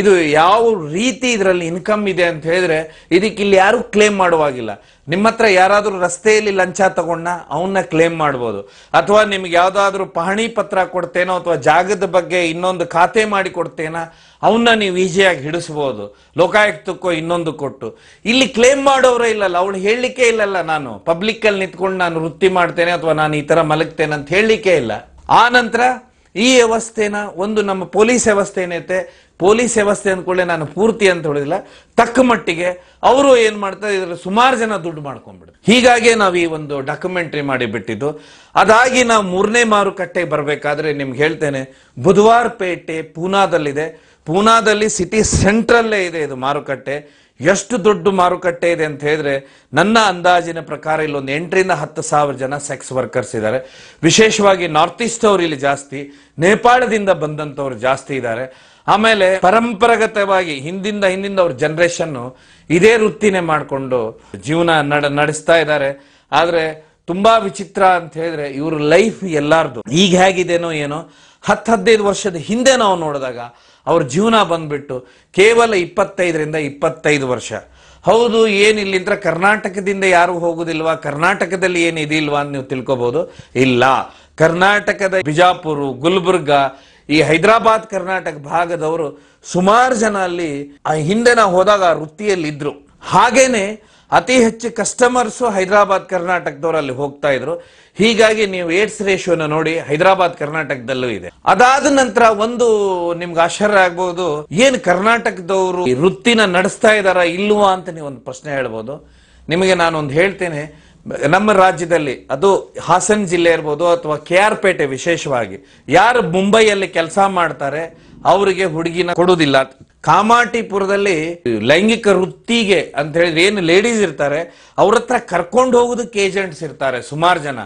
ಇದು ಯಾವ ರೀತಿ ಇದರಲ್ಲಿ ಇನ್ಕಮ್ ಇದೆ ಅಂತ ಹೇಳಿದ್ರೆ ಇದಕ್ಕೆ ಇಲ್ಲಿ ಯಾರು ಕ್ಲೇಮ್ ಮಾಡುವಾಗಿಲ್ಲ ನಿಮ್ಮ ಹತ್ರ ಯಾರಾದರೂ ರಸ್ತೆಯಲ್ಲಿ ಲಂಚ ತಗೊಂಡ ಅವನ್ನ ಕ್ಲೇಮ್ ಮಾಡ್ಬೋದು ಅಥವಾ ನಿಮ್ಗೆ ಯಾವ್ದಾದ್ರು ಪಹಣಿ ಪತ್ರ ಕೊಡ್ತೇನೋ ಅಥವಾ ಜಾಗದ ಬಗ್ಗೆ ಇನ್ನೊಂದು ಖಾತೆ ಮಾಡಿ ಕೊಡ್ತೇನೋ ಅವನ್ನ ನೀವು ಈಸಿಯಾಗಿ ಹಿಡಿಸ್ಬೋದು ಲೋಕಾಯುಕ್ತಕ್ಕೋ ಇನ್ನೊಂದು ಕೊಟ್ಟು ಇಲ್ಲಿ ಕ್ಲೇಮ್ ಮಾಡೋರೇ ಇಲ್ಲಲ್ಲ ಅವಳು ಹೇಳಲಿಕ್ಕೆ ಇಲ್ಲಲ್ಲ ನಾನು ಪಬ್ಲಿಕ್ ಅಲ್ಲಿ ನಿಂತ್ಕೊಂಡು ನಾನು ವೃತ್ತಿ ಮಾಡ್ತೇನೆ ಅಥವಾ ನಾನು ಈ ತರ ಮಲಗ್ತೇನೆ ಅಂತ ಹೇಳಲಿಕ್ಕೆ ಇಲ್ಲ ಆ ನಂತರ ಈ ವ್ಯವಸ್ಥೆನ ಒಂದು ನಮ್ಮ ಪೊಲೀಸ್ ವ್ಯವಸ್ಥೆ ಏನೈತೆ ಪೊಲೀಸ್ ವ್ಯವಸ್ಥೆ ಅಂದ್ಕೊಳ್ಳೆ ನಾನು ಪೂರ್ತಿ ಅಂತ ಹೇಳಿದಿಲ್ಲ ತಕ್ಕ ಮಟ್ಟಿಗೆ ಅವರು ಏನು ಮಾಡ್ತಾರೆ ಇದರಲ್ಲಿ ಸುಮಾರು ಜನ ದುಡ್ಡು ಮಾಡ್ಕೊಂಡ್ಬಿಡ್ತಾರೆ ಹೀಗಾಗಿ ನಾವು ಈ ಒಂದು ಡಾಕ್ಯುಮೆಂಟ್ರಿ ಮಾಡಿ ಬಿಟ್ಟಿದ್ದು ಅದಾಗಿ ನಾವು ಮೂರನೇ ಮಾರುಕಟ್ಟೆಗೆ ಬರಬೇಕಾದ್ರೆ ನಿಮ್ಗೆ ಹೇಳ್ತೇನೆ ಬುಧವಾರ ಪೇಟೆ ಪೂನಾದಲ್ಲಿದೆ ಪೂನಾದಲ್ಲಿ ಸಿಟಿ ಸೆಂಟ್ರಲ್ಲೇ ಇದೆ ಇದು ಮಾರುಕಟ್ಟೆ ಎಷ್ಟು ದೊಡ್ಡ ಮಾರುಕಟ್ಟೆ ಇದೆ ಅಂತ ಹೇಳಿದ್ರೆ ನನ್ನ ಅಂದಾಜಿನ ಪ್ರಕಾರ ಇಲ್ಲೊಂದು ಎಂಟರಿಂದ ಹತ್ತು ಸಾವಿರ ಜನ ಸೆಕ್ಸ್ ವರ್ಕರ್ಸ್ ಇದ್ದಾರೆ ವಿಶೇಷವಾಗಿ ನಾರ್ತ್ ಈಸ್ಟ್ ಅವರು ಇಲ್ಲಿ ಜಾಸ್ತಿ ನೇಪಾಳದಿಂದ ಬಂದಂಥವ್ರು ಜಾಸ್ತಿ ಇದ್ದಾರೆ ಆಮೇಲೆ ಪರಂಪರಾಗತವಾಗಿ ಹಿಂದಿಂದ ಹಿಂದಿಂದ ಅವ್ರ ಜನರೇಷನ್ ಇದೇ ವೃತ್ತಿನೇ ಮಾಡಿಕೊಂಡು ಜೀವನ ನಡ ನಡೆಸ್ತಾ ಇದ್ದಾರೆ ಆದರೆ ತುಂಬಾ ವಿಚಿತ್ರ ಅಂತ ಹೇಳಿದ್ರೆ ಇವ್ರ ಲೈಫ್ ಎಲ್ಲಾರ್ದು ಈಗ ಹೇಗಿದೆನೋ ಏನೋ ಹತ್ತು ಹದಿನೈದು ವರ್ಷದ ಹಿಂದೆ ನಾವು ನೋಡಿದಾಗ ಅವ್ರ ಜೀವನ ಬಂದ್ಬಿಟ್ಟು ಕೇವಲ ಇಪ್ಪತ್ತೈದರಿಂದ ಇಪ್ಪತ್ತೈದು ವರ್ಷ ಹೌದು ಇಲ್ಲಿಂದ್ರೆ ಕರ್ನಾಟಕದಿಂದ ಯಾರು ಹೋಗುದಿಲ್ವಾ ಕರ್ನಾಟಕದಲ್ಲಿ ಏನು ಇದಿಲ್ವಾ ಅಂತ ನೀವು ತಿಳ್ಕೊಬಹುದು ಇಲ್ಲ ಕರ್ನಾಟಕದ ಬಿಜಾಪುರ ಗುಲ್ಬರ್ಗ ಈ ಹೈದರಾಬಾದ್ ಕರ್ನಾಟಕ ಭಾಗದವರು ಸುಮಾರು ಜನ ಅಲ್ಲಿ ಆ ಹಿಂದೆ ನಾವು ಹೋದಾಗ ವೃತ್ತಿಯಲ್ಲಿದ್ರು ಹಾಗೇನೆ ಅತಿ ಹೆಚ್ಚು ಕಸ್ಟಮರ್ಸು ಹೈದರಾಬಾದ್ ಕರ್ನಾಟಕದವ್ರು ಅಲ್ಲಿ ಹೋಗ್ತಾ ಇದ್ರು ಹೀಗಾಗಿ ನೀವು ಏಡ್ಸ್ ರೇಷಿಯೋನ ನೋಡಿ ಹೈದರಾಬಾದ್ ಕರ್ನಾಟಕದಲ್ಲೂ ಇದೆ ಅದಾದ ನಂತರ ಒಂದು ನಿಮ್ಗೆ ಆಶ್ಚರ್ಯ ಆಗ್ಬಹುದು ಏನ್ ಕರ್ನಾಟಕದವರು ವೃತ್ತಿನ ನಡೆಸ್ತಾ ಇದಾರ ಇಲ್ವಾ ಅಂತ ನೀವು ಒಂದು ಪ್ರಶ್ನೆ ಹೇಳ್ಬೋದು ನಿಮಗೆ ನಾನು ಹೇಳ್ತೇನೆ ನಮ್ಮ ರಾಜ್ಯದಲ್ಲಿ ಅದು ಹಾಸನ್ ಜಿಲ್ಲೆ ಇರ್ಬೋದು ಅಥವಾ ಕೆ ಆರ್ ಪೇಟೆ ವಿಶೇಷವಾಗಿ ಯಾರು ಮುಂಬೈಯಲ್ಲಿ ಕೆಲಸ ಮಾಡ್ತಾರೆ ಅವರಿಗೆ ಹುಡುಗಿನ ಕೊಡುವುದಿಲ್ಲ ಕಾಮಾಟಿಪುರದಲ್ಲಿ ಲೈಂಗಿಕ ವೃತ್ತಿಗೆ ಅಂತ ಹೇಳಿದ್ರೆ ಏನು ಲೇಡೀಸ್ ಇರ್ತಾರೆ ಅವ್ರ ಹತ್ರ ಕರ್ಕೊಂಡು ಹೋಗೋದಕ್ಕೆ ಏಜೆಂಟ್ಸ್ ಇರ್ತಾರೆ ಸುಮಾರು ಜನ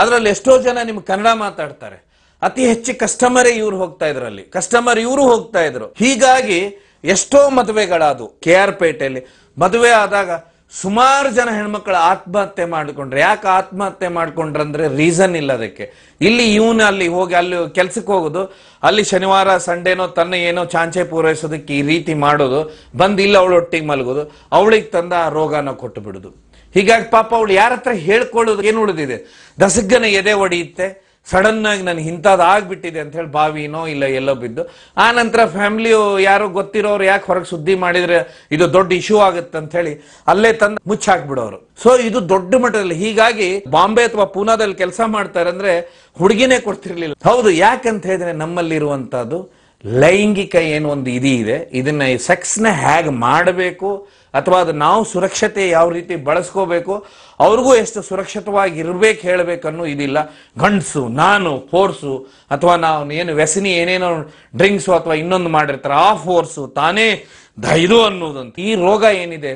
ಅದರಲ್ಲಿ ಎಷ್ಟೋ ಜನ ನಿಮ್ಗೆ ಕನ್ನಡ ಮಾತಾಡ್ತಾರೆ ಅತಿ ಹೆಚ್ಚು ಕಸ್ಟಮರೇ ಇವ್ರು ಹೋಗ್ತಾ ಇದ್ರಲ್ಲಿ ಕಸ್ಟಮರ್ ಇವರು ಹೋಗ್ತಾ ಇದ್ರು ಹೀಗಾಗಿ ಎಷ್ಟೋ ಮದುವೆಗಳಾದವು ಕೆ ಆರ್ ಪೇಟೆಯಲ್ಲಿ ಮದುವೆ ಆದಾಗ ಸುಮಾರು ಜನ ಹೆಣ್ಮಕ್ಳು ಆತ್ಮಹತ್ಯೆ ಮಾಡಿಕೊಂಡ್ರೆ ಯಾಕೆ ಆತ್ಮಹತ್ಯೆ ಮಾಡ್ಕೊಂಡ್ರಂದ್ರೆ ರೀಸನ್ ಇಲ್ಲ ಅದಕ್ಕೆ ಇಲ್ಲಿ ಇವನು ಅಲ್ಲಿ ಹೋಗಿ ಅಲ್ಲಿ ಕೆಲ್ಸಕ್ಕೆ ಹೋಗೋದು ಅಲ್ಲಿ ಶನಿವಾರ ಸಂಡೇನೋ ತನ್ನ ಏನೋ ಚಾಂಚೆ ಪೂರೈಸೋದಕ್ಕೆ ಈ ರೀತಿ ಮಾಡೋದು ಬಂದು ಇಲ್ಲ ಅವಳೊಟ್ಟಿಗೆ ಮಲಗೋದು ಅವಳಿಗೆ ತಂದ ಆ ರೋಗನ ಕೊಟ್ಟು ಬಿಡುದು ಹೀಗಾಗಿ ಪಾಪ ಅವಳು ಯಾರ ಹತ್ರ ಹೇಳ್ಕೊಳ್ಳೋದು ಏನು ಉಳಿದಿದೆ ದಸಗ್ಗನ ಎದೆ ಒಡೆಯುತ್ತೆ ಸಡನ್ ಆಗಿ ನನಗೆ ಇಂಥದ್ದು ಆಗ್ಬಿಟ್ಟಿದೆ ಅಂತ ಹೇಳಿ ಬಾವಿನೋ ಇಲ್ಲ ಎಲ್ಲೋ ಬಿದ್ದು ಆ ನಂತರ ಫ್ಯಾಮಿಲಿಯು ಯಾರೋ ಗೊತ್ತಿರೋರು ಯಾಕೆ ಹೊರಗೆ ಸುದ್ದಿ ಮಾಡಿದ್ರೆ ಇದು ದೊಡ್ಡ ಇಶ್ಯೂ ಆಗುತ್ತೆ ಅಂತ ಹೇಳಿ ಅಲ್ಲೇ ತಂದು ಮುಚ್ಚಾಕ್ಬಿಡೋರು ಸೊ ಇದು ದೊಡ್ಡ ಮಟ್ಟದಲ್ಲಿ ಹೀಗಾಗಿ ಬಾಂಬೆ ಅಥವಾ ಪೂನಾದಲ್ಲಿ ಕೆಲಸ ಮಾಡ್ತಾರೆ ಅಂದ್ರೆ ಹುಡುಗಿನೇ ಕೊಡ್ತಿರ್ಲಿಲ್ಲ ಹೌದು ಯಾಕಂತ ಹೇಳಿದ್ರೆ ಇರುವಂತಹದ್ದು ಲೈಂಗಿಕ ಏನು ಒಂದು ಇದಿ ಇದೆ ಇದನ್ನ ನ ಹೇಗೆ ಮಾಡಬೇಕು ಅಥವಾ ಅದು ನಾವು ಸುರಕ್ಷತೆ ಯಾವ ರೀತಿ ಬಳಸ್ಕೋಬೇಕು ಅವ್ರಿಗೂ ಎಷ್ಟು ಸುರಕ್ಷಿತವಾಗಿ ಇರಬೇಕು ಹೇಳಬೇಕನ್ನೋ ಇದಿಲ್ಲ ಗಂಡ್ಸು ನಾನು ಫೋರ್ಸು ಅಥವಾ ನಾವು ಏನು ವ್ಯಸನಿ ಏನೇನೋ ಡ್ರಿಂಕ್ಸು ಅಥವಾ ಇನ್ನೊಂದು ಮಾಡಿರ್ತಾರೆ ಆ ಫೋರ್ಸು ತಾನೇ ಧೈರ್ಯ ಅನ್ನೋದಂತ ಈ ರೋಗ ಏನಿದೆ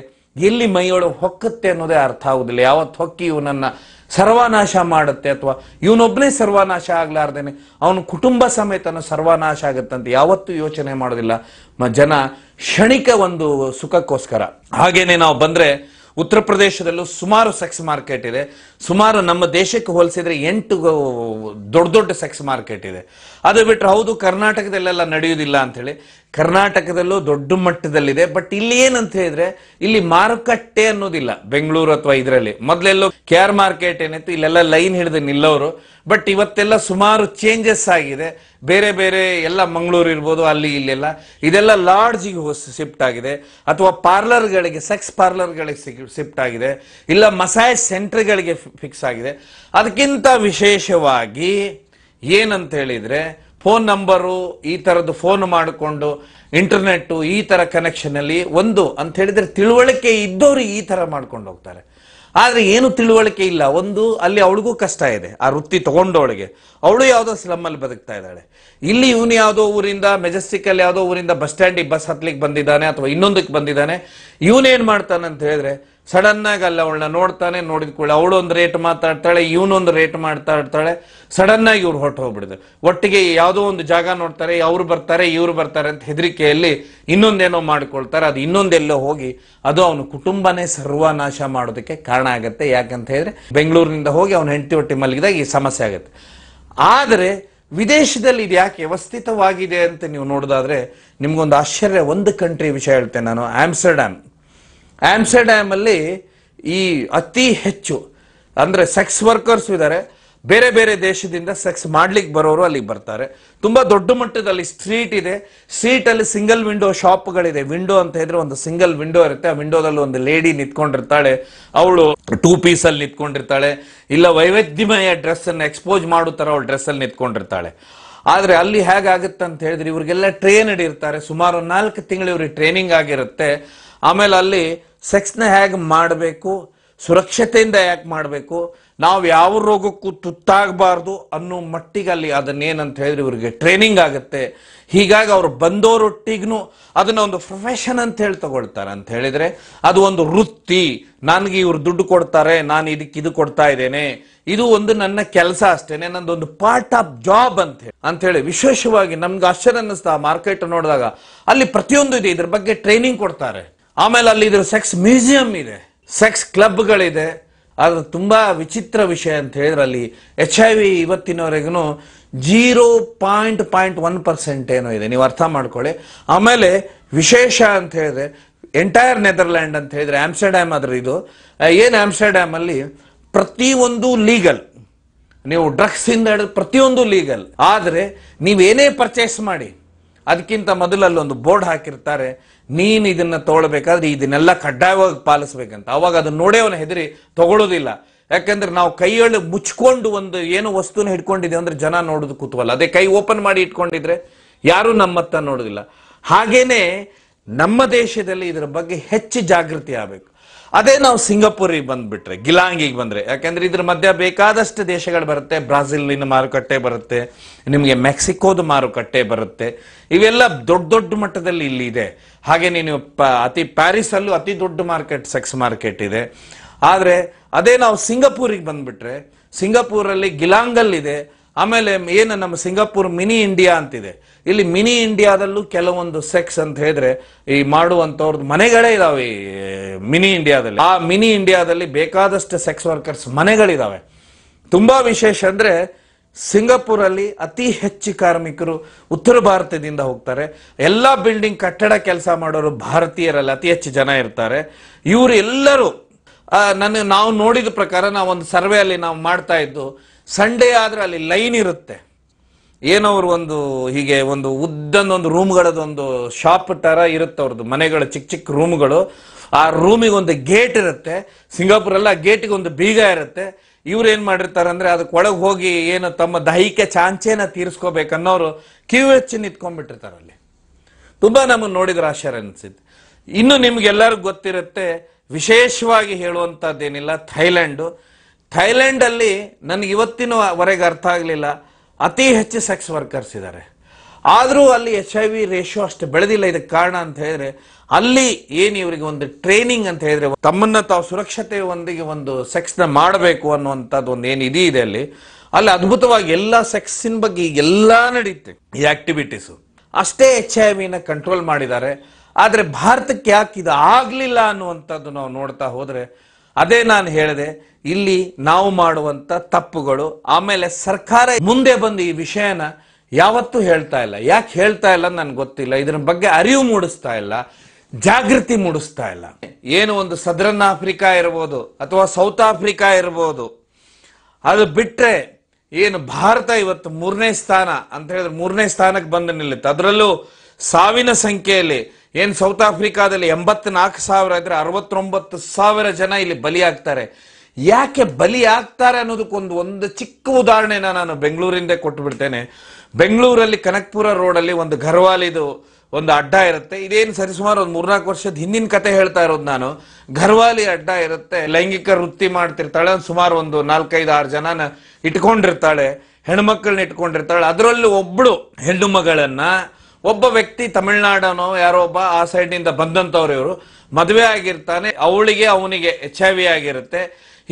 ಎಲ್ಲಿ ಮೈಯೊಳಗೆ ಹೊಕ್ಕುತ್ತೆ ಅನ್ನೋದೇ ಅರ್ಥ ಆಗುದಿಲ್ಲ ಯಾವತ್ತು ಹೊಕ್ಕಿ ನನ್ನ ಸರ್ವನಾಶ ಮಾಡುತ್ತೆ ಅಥವಾ ಇವನೊಬ್ಬನೇ ಸರ್ವನಾಶ ಆಗ್ಲಾರ್ದೇನೆ ಅವನ ಕುಟುಂಬ ಸಮೇತನ ಸರ್ವನಾಶ ಅಂತ ಯಾವತ್ತೂ ಯೋಚನೆ ಮಾಡೋದಿಲ್ಲ ಜನ ಕ್ಷಣಿಕ ಒಂದು ಸುಖಕ್ಕೋಸ್ಕರ ಹಾಗೇನೆ ನಾವು ಬಂದ್ರೆ ಉತ್ತರ ಪ್ರದೇಶದಲ್ಲೂ ಸುಮಾರು ಸೆಕ್ಸ್ ಮಾರ್ಕೆಟ್ ಇದೆ ಸುಮಾರು ನಮ್ಮ ದೇಶಕ್ಕೆ ಹೋಲಿಸಿದ್ರೆ ಎಂಟು ದೊಡ್ಡ ದೊಡ್ಡ ಸೆಕ್ಸ್ ಮಾರ್ಕೆಟ್ ಇದೆ ಅದು ಬಿಟ್ಟರೆ ಹೌದು ಕರ್ನಾಟಕದಲ್ಲೆಲ್ಲ ನಡೆಯುವುದಿಲ್ಲ ಅಂಥೇಳಿ ಕರ್ನಾಟಕದಲ್ಲೂ ದೊಡ್ಡ ಮಟ್ಟದಲ್ಲಿದೆ ಬಟ್ ಇಲ್ಲಿ ಏನಂತ ಹೇಳಿದ್ರೆ ಇಲ್ಲಿ ಮಾರುಕಟ್ಟೆ ಅನ್ನೋದಿಲ್ಲ ಬೆಂಗಳೂರು ಅಥವಾ ಇದರಲ್ಲಿ ಮೊದಲೆಲ್ಲೋ ಕೆ ಮಾರ್ಕೆಟ್ ಏನಿತ್ತು ಇಲ್ಲೆಲ್ಲ ಲೈನ್ ಹಿಡಿದು ನಿಲ್ಲವರು ಬಟ್ ಇವತ್ತೆಲ್ಲ ಸುಮಾರು ಚೇಂಜಸ್ ಆಗಿದೆ ಬೇರೆ ಬೇರೆ ಎಲ್ಲ ಮಂಗಳೂರು ಇರ್ಬೋದು ಅಲ್ಲಿ ಇಲ್ಲೆಲ್ಲ ಇದೆಲ್ಲ ಲಾಡ್ಜಿಗೆ ಶಿಫ್ಟ್ ಆಗಿದೆ ಅಥವಾ ಪಾರ್ಲರ್ಗಳಿಗೆ ಸೆಕ್ಸ್ ಪಾರ್ಲರ್ಗಳಿಗೆ ಶಿಫ್ಟ್ ಆಗಿದೆ ಇಲ್ಲ ಮಸಾಜ್ ಸೆಂಟರ್ಗಳಿಗೆ ಫಿಕ್ಸ್ ಆಗಿದೆ ಅದಕ್ಕಿಂತ ವಿಶೇಷವಾಗಿ ಏನಂತ ಹೇಳಿದ್ರೆ ಫೋನ್ ನಂಬರು ಈ ಥರದ್ದು ಫೋನ್ ಮಾಡಿಕೊಂಡು ಇಂಟರ್ನೆಟ್ಟು ಈ ಥರ ಕನೆಕ್ಷನಲ್ಲಿ ಒಂದು ಅಂತ ಹೇಳಿದ್ರೆ ತಿಳುವಳಿಕೆ ಇದ್ದವರು ಈ ಥರ ಮಾಡ್ಕೊಂಡು ಹೋಗ್ತಾರೆ ಆದರೆ ಏನು ತಿಳುವಳಿಕೆ ಇಲ್ಲ ಒಂದು ಅಲ್ಲಿ ಅವಳಿಗೂ ಕಷ್ಟ ಇದೆ ಆ ವೃತ್ತಿ ತಗೊಂಡವಳಿಗೆ ಅವಳು ಯಾವುದೋ ಸ್ಲಮ್ಮಲ್ಲಿ ಬದುಕ್ತಾ ಇದ್ದಾಳೆ ಇಲ್ಲಿ ಇವನು ಯಾವುದೋ ಊರಿಂದ ಮೆಜೆಸ್ಟಿಕಲ್ಲಿ ಯಾವುದೋ ಊರಿಂದ ಬಸ್ ಸ್ಟ್ಯಾಂಡಿಗೆ ಬಸ್ ಹತ್ಲಿಕ್ಕೆ ಬಂದಿದ್ದಾನೆ ಅಥವಾ ಇನ್ನೊಂದಕ್ಕೆ ಬಂದಿದ್ದಾನೆ ಇವನೇನು ಮಾಡ್ತಾನೆ ಅಂತ ಹೇಳಿದ್ರೆ ಸಡನ್ ಆಗಿ ಅಲ್ಲ ಅವಳನ್ನ ನೋಡ್ತಾನೆ ನೋಡಿದ ಕೂಡ ಅವಳೊಂದು ರೇಟ್ ಮಾತಾಡ್ತಾಳೆ ಇವನೊಂದು ರೇಟ್ ಮಾಡ್ತಾ ಇರ್ತಾಳೆ ಸಡನ್ ಆಗಿ ಇವ್ರು ಹೊರಟು ಹೋಗ್ಬಿಡುದು ಒಟ್ಟಿಗೆ ಯಾವುದೋ ಒಂದು ಜಾಗ ನೋಡ್ತಾರೆ ಅವ್ರು ಬರ್ತಾರೆ ಇವ್ರು ಬರ್ತಾರೆ ಅಂತ ಹೆದರಿಕೆಯಲ್ಲಿ ಇನ್ನೊಂದೇನೋ ಮಾಡ್ಕೊಳ್ತಾರೆ ಅದು ಇನ್ನೊಂದೆಲ್ಲೋ ಹೋಗಿ ಅದು ಅವನ ಕುಟುಂಬನೇ ಸರ್ವನಾಶ ಮಾಡೋದಕ್ಕೆ ಕಾರಣ ಆಗುತ್ತೆ ಯಾಕಂತ ಹೇಳಿದ್ರೆ ಬೆಂಗಳೂರಿನಿಂದ ಹೋಗಿ ಅವನ ಹೆಂಡತಿ ಹೊಟ್ಟೆ ಮಲಗಿದಾಗ ಈ ಸಮಸ್ಯೆ ಆಗುತ್ತೆ ಆದರೆ ವಿದೇಶದಲ್ಲಿ ಇದು ಯಾಕೆ ವ್ಯವಸ್ಥಿತವಾಗಿದೆ ಅಂತ ನೀವು ನೋಡೋದಾದ್ರೆ ನಿಮ್ಗೊಂದು ಆಶ್ಚರ್ಯ ಒಂದು ಕಂಟ್ರಿ ವಿಷಯ ಹೇಳ್ತೇನೆ ನಾನು ಆಮ್ಸ್ಟರ್ಡ್ಯಾಮ್ ಅಲ್ಲಿ ಈ ಅತಿ ಹೆಚ್ಚು ಅಂದ್ರೆ ಸೆಕ್ಸ್ ವರ್ಕರ್ಸ್ ಇದ್ದಾರೆ ಬೇರೆ ಬೇರೆ ದೇಶದಿಂದ ಸೆಕ್ಸ್ ಮಾಡ್ಲಿಕ್ಕೆ ಬರೋರು ಅಲ್ಲಿಗೆ ಬರ್ತಾರೆ ತುಂಬಾ ದೊಡ್ಡ ಮಟ್ಟದಲ್ಲಿ ಸ್ಟ್ರೀಟ್ ಇದೆ ಅಲ್ಲಿ ಸಿಂಗಲ್ ವಿಂಡೋ ಶಾಪ್ಗಳಿದೆ ವಿಂಡೋ ಅಂತ ಹೇಳಿದ್ರೆ ಒಂದು ಸಿಂಗಲ್ ವಿಂಡೋ ಇರುತ್ತೆ ಆ ವಿಂಡೋದಲ್ಲಿ ಒಂದು ಲೇಡಿ ನಿಂತ್ಕೊಂಡಿರ್ತಾಳೆ ಅವಳು ಟೂ ಪೀಸ್ ಅಲ್ಲಿ ನಿಂತ್ಕೊಂಡಿರ್ತಾಳೆ ಇಲ್ಲ ವೈವಿಧ್ಯಮಯ ಅನ್ನು ಎಕ್ಸ್ಪೋಸ್ ಮಾಡೋ ತರ ಅವಳು ಅಲ್ಲಿ ನಿಂತ್ಕೊಂಡಿರ್ತಾಳೆ ಆದರೆ ಅಲ್ಲಿ ಹೇಗಾಗುತ್ತೆ ಅಂತ ಹೇಳಿದ್ರೆ ಇವರಿಗೆಲ್ಲ ಟ್ರೈನ್ ಹಿಡಿರ್ತಾರೆ ಸುಮಾರು ನಾಲ್ಕು ತಿಂಗಳು ಇವ್ರಿಗೆ ಟ್ರೈನಿಂಗ್ ಆಗಿರುತ್ತೆ ಆಮೇಲೆ ಅಲ್ಲಿ ಸೆಕ್ಸ್ನ ಹೇಗೆ ಮಾಡಬೇಕು ಸುರಕ್ಷತೆಯಿಂದ ಯಾಕೆ ಮಾಡಬೇಕು ನಾವು ಯಾವ ರೋಗಕ್ಕೂ ತುತ್ತಾಗಬಾರ್ದು ಅನ್ನೋ ಮಟ್ಟಿಗೆ ಅಲ್ಲಿ ಅದನ್ನೇನಂತ ಹೇಳಿದ್ರೆ ಇವ್ರಿಗೆ ಟ್ರೈನಿಂಗ್ ಆಗುತ್ತೆ ಹೀಗಾಗಿ ಅವ್ರು ಬಂದೋರೊಟ್ಟಿಗೂ ಅದನ್ನ ಒಂದು ಪ್ರೊಫೆಷನ್ ಅಂತ ಹೇಳಿ ತಗೊಳ್ತಾರೆ ಅಂತ ಹೇಳಿದ್ರೆ ಅದು ಒಂದು ವೃತ್ತಿ ನನಗೆ ಇವ್ರು ದುಡ್ಡು ಕೊಡ್ತಾರೆ ನಾನು ಇದಕ್ಕೆ ಇದು ಕೊಡ್ತಾ ಇದ್ದೇನೆ ಇದು ಒಂದು ನನ್ನ ಕೆಲಸ ಅಷ್ಟೇನೆ ಒಂದು ಪಾರ್ಟ್ ಆಫ್ ಜಾಬ್ ಅಂತ ಹೇಳಿ ವಿಶೇಷವಾಗಿ ನಮ್ಗೆ ಆಶ್ಚರ್ಯ ಅನ್ನಿಸ್ತಾ ಮಾರ್ಕೆಟ್ ನೋಡಿದಾಗ ಅಲ್ಲಿ ಪ್ರತಿಯೊಂದು ಇದೆ ಇದ್ರ ಬಗ್ಗೆ ಟ್ರೈನಿಂಗ್ ಕೊಡ್ತಾರೆ ಆಮೇಲೆ ಅಲ್ಲಿ ಇದ್ರ ಸೆಕ್ಸ್ ಮ್ಯೂಸಿಯಂ ಇದೆ ಸೆಕ್ಸ್ ಕ್ಲಬ್ಗಳಿದೆ ಅದು ತುಂಬ ವಿಚಿತ್ರ ವಿಷಯ ಅಂತ ಹೇಳಿದ್ರೆ ಅಲ್ಲಿ ಎಚ್ ಐ ವಿ ಇವತ್ತಿನವರೆಗೂ zero point point one percent ಏನೋ ಇದೆ ನೀವು ಅರ್ಥ ಮಾಡ್ಕೊಳ್ಳಿ ಆಮೇಲೆ ವಿಶೇಷ ಅಂತ ಹೇಳಿದ್ರೆ ಎಂಟೈರ್ ನೆದರ್ಲ್ಯಾಂಡ್ ಅಂತ ಹೇಳಿದ್ರೆ ಆಮ್ಸ್ಟರ್ಡ್ಯಾಮ್ ಆದ್ರೆ ಇದು ಏನು ಅಲ್ಲಿ ಪ್ರತಿಯೊಂದು ಲೀಗಲ್ ನೀವು ಡ್ರಗ್ಸ್ ಇಂದ ಹಿಡಿದು ಪ್ರತಿಯೊಂದು ಲೀಗಲ್ ಆದರೆ ನೀವೇನೇ ಪರ್ಚೇಸ್ ಮಾಡಿ ಅದಕ್ಕಿಂತ ಮೊದಲು ಅಲ್ಲೊಂದು ಬೋರ್ಡ್ ಹಾಕಿರ್ತಾರೆ ನೀನು ಇದನ್ನ ತೊಗೊಳ್ಬೇಕಾದ್ರೆ ಇದನ್ನೆಲ್ಲ ಕಡ್ಡಾಯವಾಗಿ ಪಾಲಿಸ್ಬೇಕಂತ ಅವಾಗ ಅದನ್ನ ನೋಡೇ ಅವನು ಹೆದರಿ ತಗೊಳ್ಳೋದಿಲ್ಲ ಯಾಕಂದ್ರೆ ನಾವು ಕೈಯಲ್ಲಿ ಮುಚ್ಕೊಂಡು ಒಂದು ಏನು ವಸ್ತುನ ಹಿಡ್ಕೊಂಡಿದ್ದೀವಿ ಅಂದ್ರೆ ಜನ ನೋಡೋದು ಕುತೂಹಲ ಅದೇ ಕೈ ಓಪನ್ ಮಾಡಿ ಇಟ್ಕೊಂಡಿದ್ರೆ ಯಾರೂ ನಮ್ಮತ್ತ ನೋಡೋದಿಲ್ಲ ಹಾಗೇನೆ ನಮ್ಮ ದೇಶದಲ್ಲಿ ಇದರ ಬಗ್ಗೆ ಹೆಚ್ಚು ಜಾಗೃತಿ ಆಗ್ಬೇಕು ಅದೇ ನಾವು ಸಿಂಗಾಪುರಿಗೆ ಬಂದ್ಬಿಟ್ರೆ ಗಿಲಾಂಗಿಗೆ ಬಂದ್ರೆ ಯಾಕೆಂದ್ರೆ ಇದ್ರ ಮಧ್ಯ ಬೇಕಾದಷ್ಟು ದೇಶಗಳು ಬರುತ್ತೆ ಬ್ರಾಜಿಲಿನ ಮಾರುಕಟ್ಟೆ ಬರುತ್ತೆ ನಿಮಗೆ ಮೆಕ್ಸಿಕೋದ ಮಾರುಕಟ್ಟೆ ಬರುತ್ತೆ ಇವೆಲ್ಲ ದೊಡ್ಡ ದೊಡ್ಡ ಮಟ್ಟದಲ್ಲಿ ಇಲ್ಲಿ ಇದೆ ಹಾಗೆ ನೀನು ಅತಿ ಪ್ಯಾರಿಸ್ ಅಲ್ಲೂ ಅತಿ ದೊಡ್ಡ ಮಾರ್ಕೆಟ್ ಸೆಕ್ಸ್ ಮಾರ್ಕೆಟ್ ಇದೆ ಆದರೆ ಅದೇ ನಾವು ಸಿಂಗಾಪುರಿಗೆ ಬಂದ್ಬಿಟ್ರೆ ಸಿಂಗಾಪುರಲ್ಲಿ ಗಿಲಾಂಗಲ್ಲಿದೆ ಇದೆ ಆಮೇಲೆ ಏನು ನಮ್ಮ ಸಿಂಗಾಪುರ್ ಮಿನಿ ಇಂಡಿಯಾ ಅಂತಿದೆ ಇಲ್ಲಿ ಮಿನಿ ಇಂಡಿಯಾದಲ್ಲೂ ಕೆಲವೊಂದು ಸೆಕ್ಸ್ ಅಂತ ಹೇಳಿದ್ರೆ ಈ ಮಾಡುವಂಥವ್ರದ್ದು ಮನೆಗಳೇ ಇದಾವೆ ಈ ಮಿನಿ ಇಂಡಿಯಾದಲ್ಲಿ ಆ ಮಿನಿ ಇಂಡಿಯಾದಲ್ಲಿ ಬೇಕಾದಷ್ಟು ಸೆಕ್ಸ್ ವರ್ಕರ್ಸ್ ಮನೆಗಳಿದಾವೆ ತುಂಬಾ ವಿಶೇಷ ಅಂದ್ರೆ ಸಿಂಗಾಪುರಲ್ಲಿ ಅತಿ ಹೆಚ್ಚು ಕಾರ್ಮಿಕರು ಉತ್ತರ ಭಾರತದಿಂದ ಹೋಗ್ತಾರೆ ಎಲ್ಲ ಬಿಲ್ಡಿಂಗ್ ಕಟ್ಟಡ ಕೆಲಸ ಮಾಡೋರು ಭಾರತೀಯರಲ್ಲಿ ಅತಿ ಹೆಚ್ಚು ಜನ ಇರ್ತಾರೆ ಇವರು ಎಲ್ಲರೂ ನನ್ನ ನಾವು ನೋಡಿದ ಪ್ರಕಾರ ನಾವು ಒಂದು ಸರ್ವೆ ಅಲ್ಲಿ ನಾವು ಮಾಡ್ತಾ ಇದ್ದು ಸಂಡೇ ಆದ್ರೆ ಅಲ್ಲಿ ಲೈನ್ ಇರುತ್ತೆ ಏನೋ ಅವರು ಒಂದು ಹೀಗೆ ಒಂದು ರೂಮ್ಗಳದ ರೂಮ್ಗಳದೊಂದು ಶಾಪ್ ತರ ಇರುತ್ತೆ ಅವ್ರದ್ದು ಮನೆಗಳ ಚಿಕ್ಕ ಚಿಕ್ಕ ರೂಮ್ಗಳು ಆ ರೂಮಿಗೆ ಒಂದು ಗೇಟ್ ಇರುತ್ತೆ ಸಿಂಗಾಪುರ್ ಆ ಗೇಟಿಗೆ ಒಂದು ಬೀಗ ಇರುತ್ತೆ ಇವ್ರು ಏನ್ ಮಾಡಿರ್ತಾರೆ ಅಂದ್ರೆ ಅದಕ್ಕೆ ಒಳಗೆ ಹೋಗಿ ಏನು ತಮ್ಮ ದೈಹಿಕ ಚಾಂಚೆನ ತೀರಿಸ್ಕೋಬೇಕನ್ನೋರು ಕಿವಿ ಹೆಚ್ಚು ನಿಂತ್ಕೊಂಡ್ಬಿಟ್ಟಿರ್ತಾರೆ ಅಲ್ಲಿ ತುಂಬಾ ನಮಗೆ ನೋಡಿದ್ರೆ ಆಶ್ಚರ್ಯ ಅನಿಸಿದ್ದು ಇನ್ನು ನಿಮ್ಗೆಲ್ಲರಿಗೂ ಗೊತ್ತಿರುತ್ತೆ ವಿಶೇಷವಾಗಿ ಹೇಳುವಂಥದ್ದೇನಿಲ್ಲ ಥೈಲ್ಯಾಂಡು ಥೈಲ್ಯಾಂಡಲ್ಲಿ ನನಗೆ ಇವತ್ತಿನವರೆಗೆ ಅರ್ಥ ಆಗಲಿಲ್ಲ ಅತಿ ಹೆಚ್ಚು ಸೆಕ್ಸ್ ವರ್ಕರ್ಸ್ ಇದ್ದಾರೆ ಆದರೂ ಅಲ್ಲಿ ಎಚ್ ಐ ವಿ ರೇಷಿಯೋ ಅಷ್ಟು ಬೆಳೆದಿಲ್ಲ ಇದಕ್ಕೆ ಕಾರಣ ಅಂತ ಹೇಳಿದ್ರೆ ಅಲ್ಲಿ ಏನು ಇವರಿಗೆ ಒಂದು ಟ್ರೈನಿಂಗ್ ಅಂತ ಹೇಳಿದ್ರೆ ತಮ್ಮನ್ನ ತಾವು ಸುರಕ್ಷತೆ ಒಂದಿಗೆ ಒಂದು ಸೆಕ್ಸ್ನ ಮಾಡಬೇಕು ಅನ್ನುವಂಥದ್ದು ಒಂದು ಏನು ಇದು ಇದೆ ಅಲ್ಲಿ ಅಲ್ಲಿ ಅದ್ಭುತವಾಗಿ ಎಲ್ಲ ಸೆಕ್ಸಿನ ಬಗ್ಗೆ ಎಲ್ಲ ನಡೆಯುತ್ತೆ ಈ ಆಕ್ಟಿವಿಟೀಸು ಅಷ್ಟೇ ಎಚ್ ಐ ವಿನ ಕಂಟ್ರೋಲ್ ಮಾಡಿದ್ದಾರೆ ಆದರೆ ಭಾರತಕ್ಕೆ ಯಾಕೆ ಇದು ಆಗಲಿಲ್ಲ ಅನ್ನುವಂಥದ್ದು ನಾವು ನೋಡ್ತಾ ಹೋದರೆ ಅದೇ ನಾನು ಹೇಳಿದೆ ಇಲ್ಲಿ ನಾವು ಮಾಡುವಂತ ತಪ್ಪುಗಳು ಆಮೇಲೆ ಸರ್ಕಾರ ಮುಂದೆ ಬಂದು ಈ ವಿಷಯನ ಯಾವತ್ತೂ ಹೇಳ್ತಾ ಇಲ್ಲ ಯಾಕೆ ಹೇಳ್ತಾ ಇಲ್ಲ ನನ್ಗೆ ಗೊತ್ತಿಲ್ಲ ಇದರ ಬಗ್ಗೆ ಅರಿವು ಮೂಡಿಸ್ತಾ ಇಲ್ಲ ಜಾಗೃತಿ ಮೂಡಿಸ್ತಾ ಇಲ್ಲ ಏನು ಒಂದು ಸದರನ್ ಆಫ್ರಿಕಾ ಇರ್ಬೋದು ಅಥವಾ ಸೌತ್ ಆಫ್ರಿಕಾ ಇರ್ಬೋದು ಅದು ಬಿಟ್ರೆ ಏನು ಭಾರತ ಇವತ್ತು ಮೂರನೇ ಸ್ಥಾನ ಅಂತ ಹೇಳಿದ್ರೆ ಮೂರನೇ ಸ್ಥಾನಕ್ಕೆ ಬಂದು ನಿಲ್ಲುತ್ತೆ ಅದರಲ್ಲೂ ಸಾವಿನ ಸಂಖ್ಯೆಯಲ್ಲಿ ಏನ್ ಸೌತ್ ಆಫ್ರಿಕಾದಲ್ಲಿ ನಾಲ್ಕು ಸಾವಿರ ಇದ್ರೆ ಅರವತ್ತೊಂಬತ್ತು ಸಾವಿರ ಜನ ಇಲ್ಲಿ ಬಲಿಯಾಗ್ತಾರೆ ಯಾಕೆ ಬಲಿ ಆಗ್ತಾರೆ ಅನ್ನೋದಕ್ಕೊಂದು ಒಂದು ಚಿಕ್ಕ ಉದಾಹರಣೆನ ನಾನು ಬೆಂಗಳೂರಿಂದ ಕೊಟ್ಟು ಬಿಡ್ತೇನೆ ಬೆಂಗಳೂರಲ್ಲಿ ಕನಕ್ಪುರ ಅಲ್ಲಿ ಒಂದು ಘರ್ವಾಲಿದು ಒಂದು ಅಡ್ಡ ಇರುತ್ತೆ ಇದೇನು ಸರಿಸುಮಾರು ಒಂದು ಮೂರ್ನಾಲ್ಕು ವರ್ಷದ ಹಿಂದಿನ ಕತೆ ಹೇಳ್ತಾ ಇರೋದು ನಾನು ಘರ್ವಾಲಿ ಅಡ್ಡ ಇರುತ್ತೆ ಲೈಂಗಿಕ ವೃತ್ತಿ ಮಾಡ್ತಿರ್ತಾಳೆ ಸುಮಾರು ಒಂದು ನಾಲ್ಕೈದು ಆರು ಜನನ ಇಟ್ಕೊಂಡಿರ್ತಾಳೆ ಹೆಣ್ಮಕ್ಳನ್ನ ಇಟ್ಕೊಂಡಿರ್ತಾಳೆ ಅದರಲ್ಲೂ ಒಬ್ಬಳು ಹೆಣ್ಣು ಮಗಳನ್ನ ಒಬ್ಬ ವ್ಯಕ್ತಿ ತಮಿಳ್ನಾಡನೋ ಯಾರೋ ಒಬ್ಬ ಆ ಇಂದ ಬಂದಂಥವ್ರು ಇವರು ಮದುವೆ ಆಗಿರ್ತಾನೆ ಅವಳಿಗೆ ಅವನಿಗೆ ಎಚ್ ಐ ವಿ ಆಗಿರುತ್ತೆ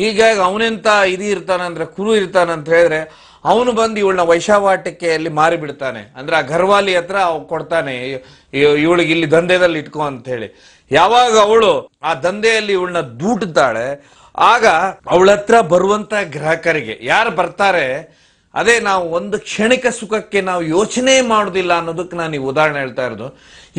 ಹೀಗಾಗಿ ಅವನಿಂತ ಇದು ಅಂದ್ರೆ ಕುರು ಇರ್ತಾನಂತ ಹೇಳಿದ್ರೆ ಅವನು ಬಂದು ಇವಳನ್ನ ವೈಶಾವಾಟಿಕೆಯಲ್ಲಿ ಮಾರಿ ಬಿಡ್ತಾನೆ ಅಂದ್ರೆ ಆ ಘರ್ವಾಲಿ ಹತ್ರ ಅವ್ ಕೊಡ್ತಾನೆ ಇವಳಿಗೆ ಇಲ್ಲಿ ದಂಧೆದಲ್ಲಿ ಇಟ್ಕೋ ಅಂತ ಹೇಳಿ ಯಾವಾಗ ಅವಳು ಆ ದಂಧೆಯಲ್ಲಿ ಇವಳನ್ನ ದೂಟುತ್ತಾಳೆ ಆಗ ಅವಳತ್ರ ಬರುವಂತ ಗ್ರಾಹಕರಿಗೆ ಯಾರು ಬರ್ತಾರೆ ಅದೇ ನಾವು ಒಂದು ಕ್ಷಣಿಕ ಸುಖಕ್ಕೆ ನಾವು ಯೋಚನೆ ಮಾಡೋದಿಲ್ಲ ಅನ್ನೋದಕ್ಕೆ ನಾನು ಈ ಉದಾಹರಣೆ ಹೇಳ್ತಾ ಇರೋದು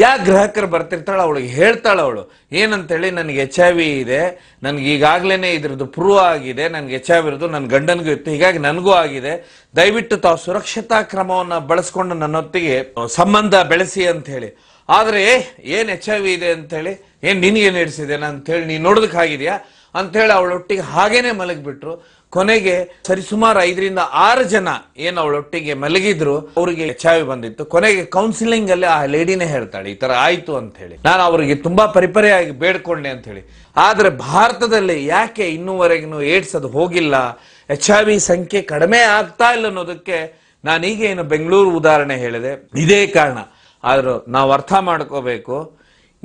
ಯಾ ಗ್ರಾಹಕರು ಬರ್ತಿರ್ತಾಳೆ ಅವಳಿಗೆ ಹೇಳ್ತಾಳೆ ಅವಳು ಏನಂತೇಳಿ ನನಗೆ ಎಚ್ ಐ ವಿ ಇದೆ ನನಗೆ ಈಗಾಗಲೇ ಇದ್ರದ್ದು ಪ್ರೂವ್ ಆಗಿದೆ ನನಗೆ ಎಚ್ ಐ ವಿ ಇರೋದು ನನ್ನ ಗಂಡನಿಗೂ ಇತ್ತು ಹೀಗಾಗಿ ನನಗೂ ಆಗಿದೆ ದಯವಿಟ್ಟು ತಾವು ಸುರಕ್ಷತಾ ಕ್ರಮವನ್ನು ಬಳಸ್ಕೊಂಡು ನನ್ನೊತ್ತಿಗೆ ಸಂಬಂಧ ಬೆಳೆಸಿ ಅಂತ ಹೇಳಿ ಆದರೆ ಏನು ಎಚ್ ಐ ವಿ ಇದೆ ಅಂತೇಳಿ ಏನು ನಿನಗೇನು ಹಿಡಿಸಿದೆ ಅಂತೇಳಿ ನೀನು ನೋಡೋದಕ್ಕಾಗಿದೆಯಾ ಅಂಥೇಳಿ ಅವಳೊಟ್ಟಿಗೆ ಹಾಗೇನೆ ಮಲಗಿಬಿಟ್ರು ಕೊನೆಗೆ ಸರಿಸುಮಾರು ಐದರಿಂದ ಆರು ಜನ ಏನು ಅವಳೊಟ್ಟಿಗೆ ಮಲಗಿದ್ರು ಅವರಿಗೆ ವಿ ಬಂದಿತ್ತು ಕೊನೆಗೆ ಕೌನ್ಸಿಲಿಂಗ್ ಅಲ್ಲಿ ಆ ಲೇಡಿನೇ ಹೇಳ್ತಾಳೆ ಈ ತರ ಆಯ್ತು ಅಂತ ಹೇಳಿ ನಾನು ಅವರಿಗೆ ತುಂಬಾ ಪರಿಪರೆಯಾಗಿ ಬೇಡ್ಕೊಂಡೆ ಅಂತ ಹೇಳಿ ಆದ್ರೆ ಭಾರತದಲ್ಲಿ ಯಾಕೆ ಇನ್ನೂವರೆಗೂ ಏಡ್ಸ್ ಅದು ಹೋಗಿಲ್ಲ ಎಚ್ ಐ ವಿ ಸಂಖ್ಯೆ ಕಡಿಮೆ ಆಗ್ತಾ ಇಲ್ಲ ಅನ್ನೋದಕ್ಕೆ ನಾನೀಗ ಏನು ಬೆಂಗಳೂರು ಉದಾಹರಣೆ ಹೇಳಿದೆ ಇದೇ ಕಾರಣ ಆದ್ರೂ ನಾವು ಅರ್ಥ ಮಾಡ್ಕೋಬೇಕು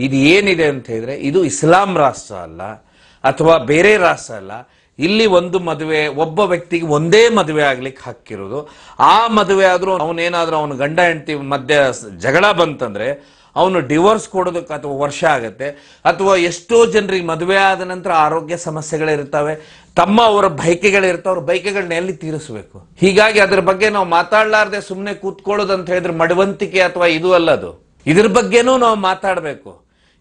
ಇದು ಏನಿದೆ ಅಂತ ಹೇಳಿದ್ರೆ ಇದು ಇಸ್ಲಾಂ ರಾಷ್ಟ್ರ ಅಲ್ಲ ಅಥವಾ ಬೇರೆ ರಾಷ್ಟ್ರ ಅಲ್ಲ ಇಲ್ಲಿ ಒಂದು ಮದುವೆ ಒಬ್ಬ ವ್ಯಕ್ತಿಗೆ ಒಂದೇ ಮದುವೆ ಆಗ್ಲಿಕ್ಕೆ ಹಾಕಿರೋದು ಆ ಮದುವೆ ಆದ್ರೂ ಅವನೇನಾದ್ರೂ ಅವನು ಗಂಡ ಹೆಂಡತಿ ಮಧ್ಯ ಜಗಳ ಬಂತಂದ್ರೆ ಅವನು ಡಿವೋರ್ಸ್ ಕೊಡೋದಕ್ಕೆ ಅಥವಾ ವರ್ಷ ಆಗುತ್ತೆ ಅಥವಾ ಎಷ್ಟೋ ಜನರಿಗೆ ಮದುವೆ ಆದ ನಂತರ ಆರೋಗ್ಯ ಸಮಸ್ಯೆಗಳಿರ್ತವೆ ತಮ್ಮ ಅವರ ಬೈಕೆಗಳಿರ್ತಾವೆ ಅವ್ರ ಬೈಕೆಗಳನ್ನ ಎಲ್ಲಿ ತೀರಿಸಬೇಕು ಹೀಗಾಗಿ ಅದ್ರ ಬಗ್ಗೆ ನಾವು ಮಾತಾಡಲಾರ್ದೆ ಸುಮ್ಮನೆ ಕೂತ್ಕೊಳ್ಳೋದು ಅಂತ ಹೇಳಿದ್ರೆ ಮಡವಂತಿಕೆ ಅಥವಾ ಇದು ಅಲ್ಲದು ಇದ್ರ ಬಗ್ಗೆನೂ ನಾವು ಮಾತಾಡಬೇಕು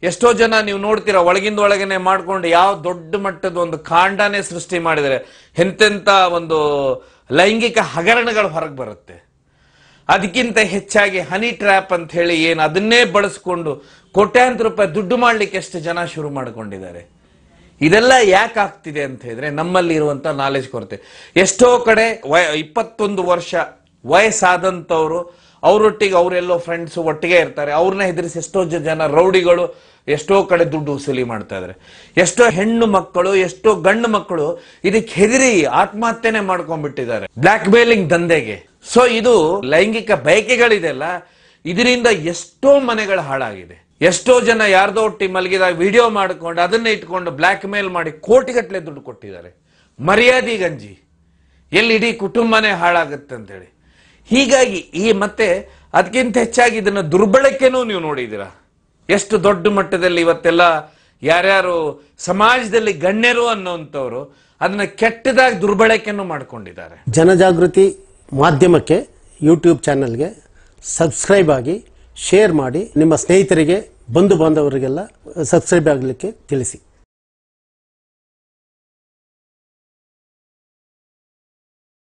ಎಷ್ಟೋ ಜನ ನೀವು ನೋಡ್ತೀರಾ ಒಳಗಿಂದ ಒಳಗನೆ ಮಾಡ್ಕೊಂಡು ಯಾವ ದೊಡ್ಡ ಮಟ್ಟದ ಒಂದು ಕಾಂಡನೇ ಸೃಷ್ಟಿ ಮಾಡಿದರೆ ಎಂತೆಂಥ ಒಂದು ಲೈಂಗಿಕ ಹಗರಣಗಳು ಹೊರಗೆ ಬರುತ್ತೆ ಅದಕ್ಕಿಂತ ಹೆಚ್ಚಾಗಿ ಹನಿ ಟ್ರ್ಯಾಪ್ ಅಂತ ಹೇಳಿ ಏನು ಅದನ್ನೇ ಬಳಸ್ಕೊಂಡು ಕೋಟ್ಯಾಂತರ ರೂಪಾಯಿ ದುಡ್ಡು ಮಾಡಲಿಕ್ಕೆ ಎಷ್ಟು ಜನ ಶುರು ಮಾಡಿಕೊಂಡಿದ್ದಾರೆ ಇದೆಲ್ಲ ಯಾಕೆ ಆಗ್ತಿದೆ ಅಂತ ಹೇಳಿದ್ರೆ ನಮ್ಮಲ್ಲಿ ಇರುವಂತ ನಾಲೆಜ್ ಕೊರತೆ ಎಷ್ಟೋ ಕಡೆ ವಯ ಇಪ್ಪತ್ತೊಂದು ವರ್ಷ ವಯಸ್ಸಾದಂಥವರು ಅವರೊಟ್ಟಿಗೆ ಅವರೆಲ್ಲೋ ಫ್ರೆಂಡ್ಸ್ ಒಟ್ಟಿಗೆ ಇರ್ತಾರೆ ಅವ್ರನ್ನ ಹೆದರಿಸಿ ಎಷ್ಟೋ ಜನ ರೌಡಿಗಳು ಎಷ್ಟೋ ಕಡೆ ದುಡ್ಡು ವಸೂಲಿ ಮಾಡ್ತಾ ಇದಾರೆ ಎಷ್ಟೋ ಹೆಣ್ಣು ಮಕ್ಕಳು ಎಷ್ಟೋ ಗಂಡು ಮಕ್ಕಳು ಇದಕ್ಕೆ ಹೆದರಿ ಆತ್ಮಹತ್ಯೆನೆ ಮಾಡ್ಕೊಂಡ್ಬಿಟ್ಟಿದ್ದಾರೆ ಬ್ಲ್ಯಾಕ್ ಮೇಲಿಂಗ್ ದಂಧೆಗೆ ಸೊ ಇದು ಲೈಂಗಿಕ ಬಯಕೆಗಳಿದೆಲ್ಲ ಇದರಿಂದ ಎಷ್ಟೋ ಮನೆಗಳು ಹಾಳಾಗಿದೆ ಎಷ್ಟೋ ಜನ ಯಾರ್ದೋ ಒಟ್ಟಿ ಮಲಗಿದಾಗ ವಿಡಿಯೋ ಮಾಡಿಕೊಂಡು ಅದನ್ನ ಇಟ್ಕೊಂಡು ಬ್ಲ್ಯಾಕ್ ಮೇಲ್ ಮಾಡಿ ಕೋಟಿಗಟ್ಟಲೆ ದುಡ್ಡು ಕೊಟ್ಟಿದ್ದಾರೆ ಮರ್ಯಾದಿ ಗಂಜಿ ಎಲ್ಲಿ ಇಡೀ ಕುಟುಂಬನೇ ಹಾಳಾಗುತ್ತೆ ಅಂತೇಳಿ ಹೀಗಾಗಿ ಈ ಮತ್ತೆ ಅದಕ್ಕಿಂತ ಹೆಚ್ಚಾಗಿ ಇದನ್ನ ದುರ್ಬಳಕೆನೂ ನೀವು ನೋಡಿದ್ದೀರಾ ಎಷ್ಟು ದೊಡ್ಡ ಮಟ್ಟದಲ್ಲಿ ಇವತ್ತೆಲ್ಲ ಯಾರ್ಯಾರು ಸಮಾಜದಲ್ಲಿ ಗಣ್ಯರು ಅನ್ನೋಂಥವ್ರು ಅದನ್ನ ಕೆಟ್ಟದಾಗಿ ದುರ್ಬಳಕೆಯನ್ನು ಮಾಡಿಕೊಂಡಿದ್ದಾರೆ ಜನಜಾಗೃತಿ ಮಾಧ್ಯಮಕ್ಕೆ ಯೂಟ್ಯೂಬ್ ಚಾನೆಲ್ಗೆ ಸಬ್ಸ್ಕ್ರೈಬ್ ಆಗಿ ಶೇರ್ ಮಾಡಿ ನಿಮ್ಮ ಸ್ನೇಹಿತರಿಗೆ ಬಂಧು ಬಾಂಧವರಿಗೆಲ್ಲ ಸಬ್ಸ್ಕ್ರೈಬ್ ಆಗಲಿಕ್ಕೆ ತಿಳಿಸಿ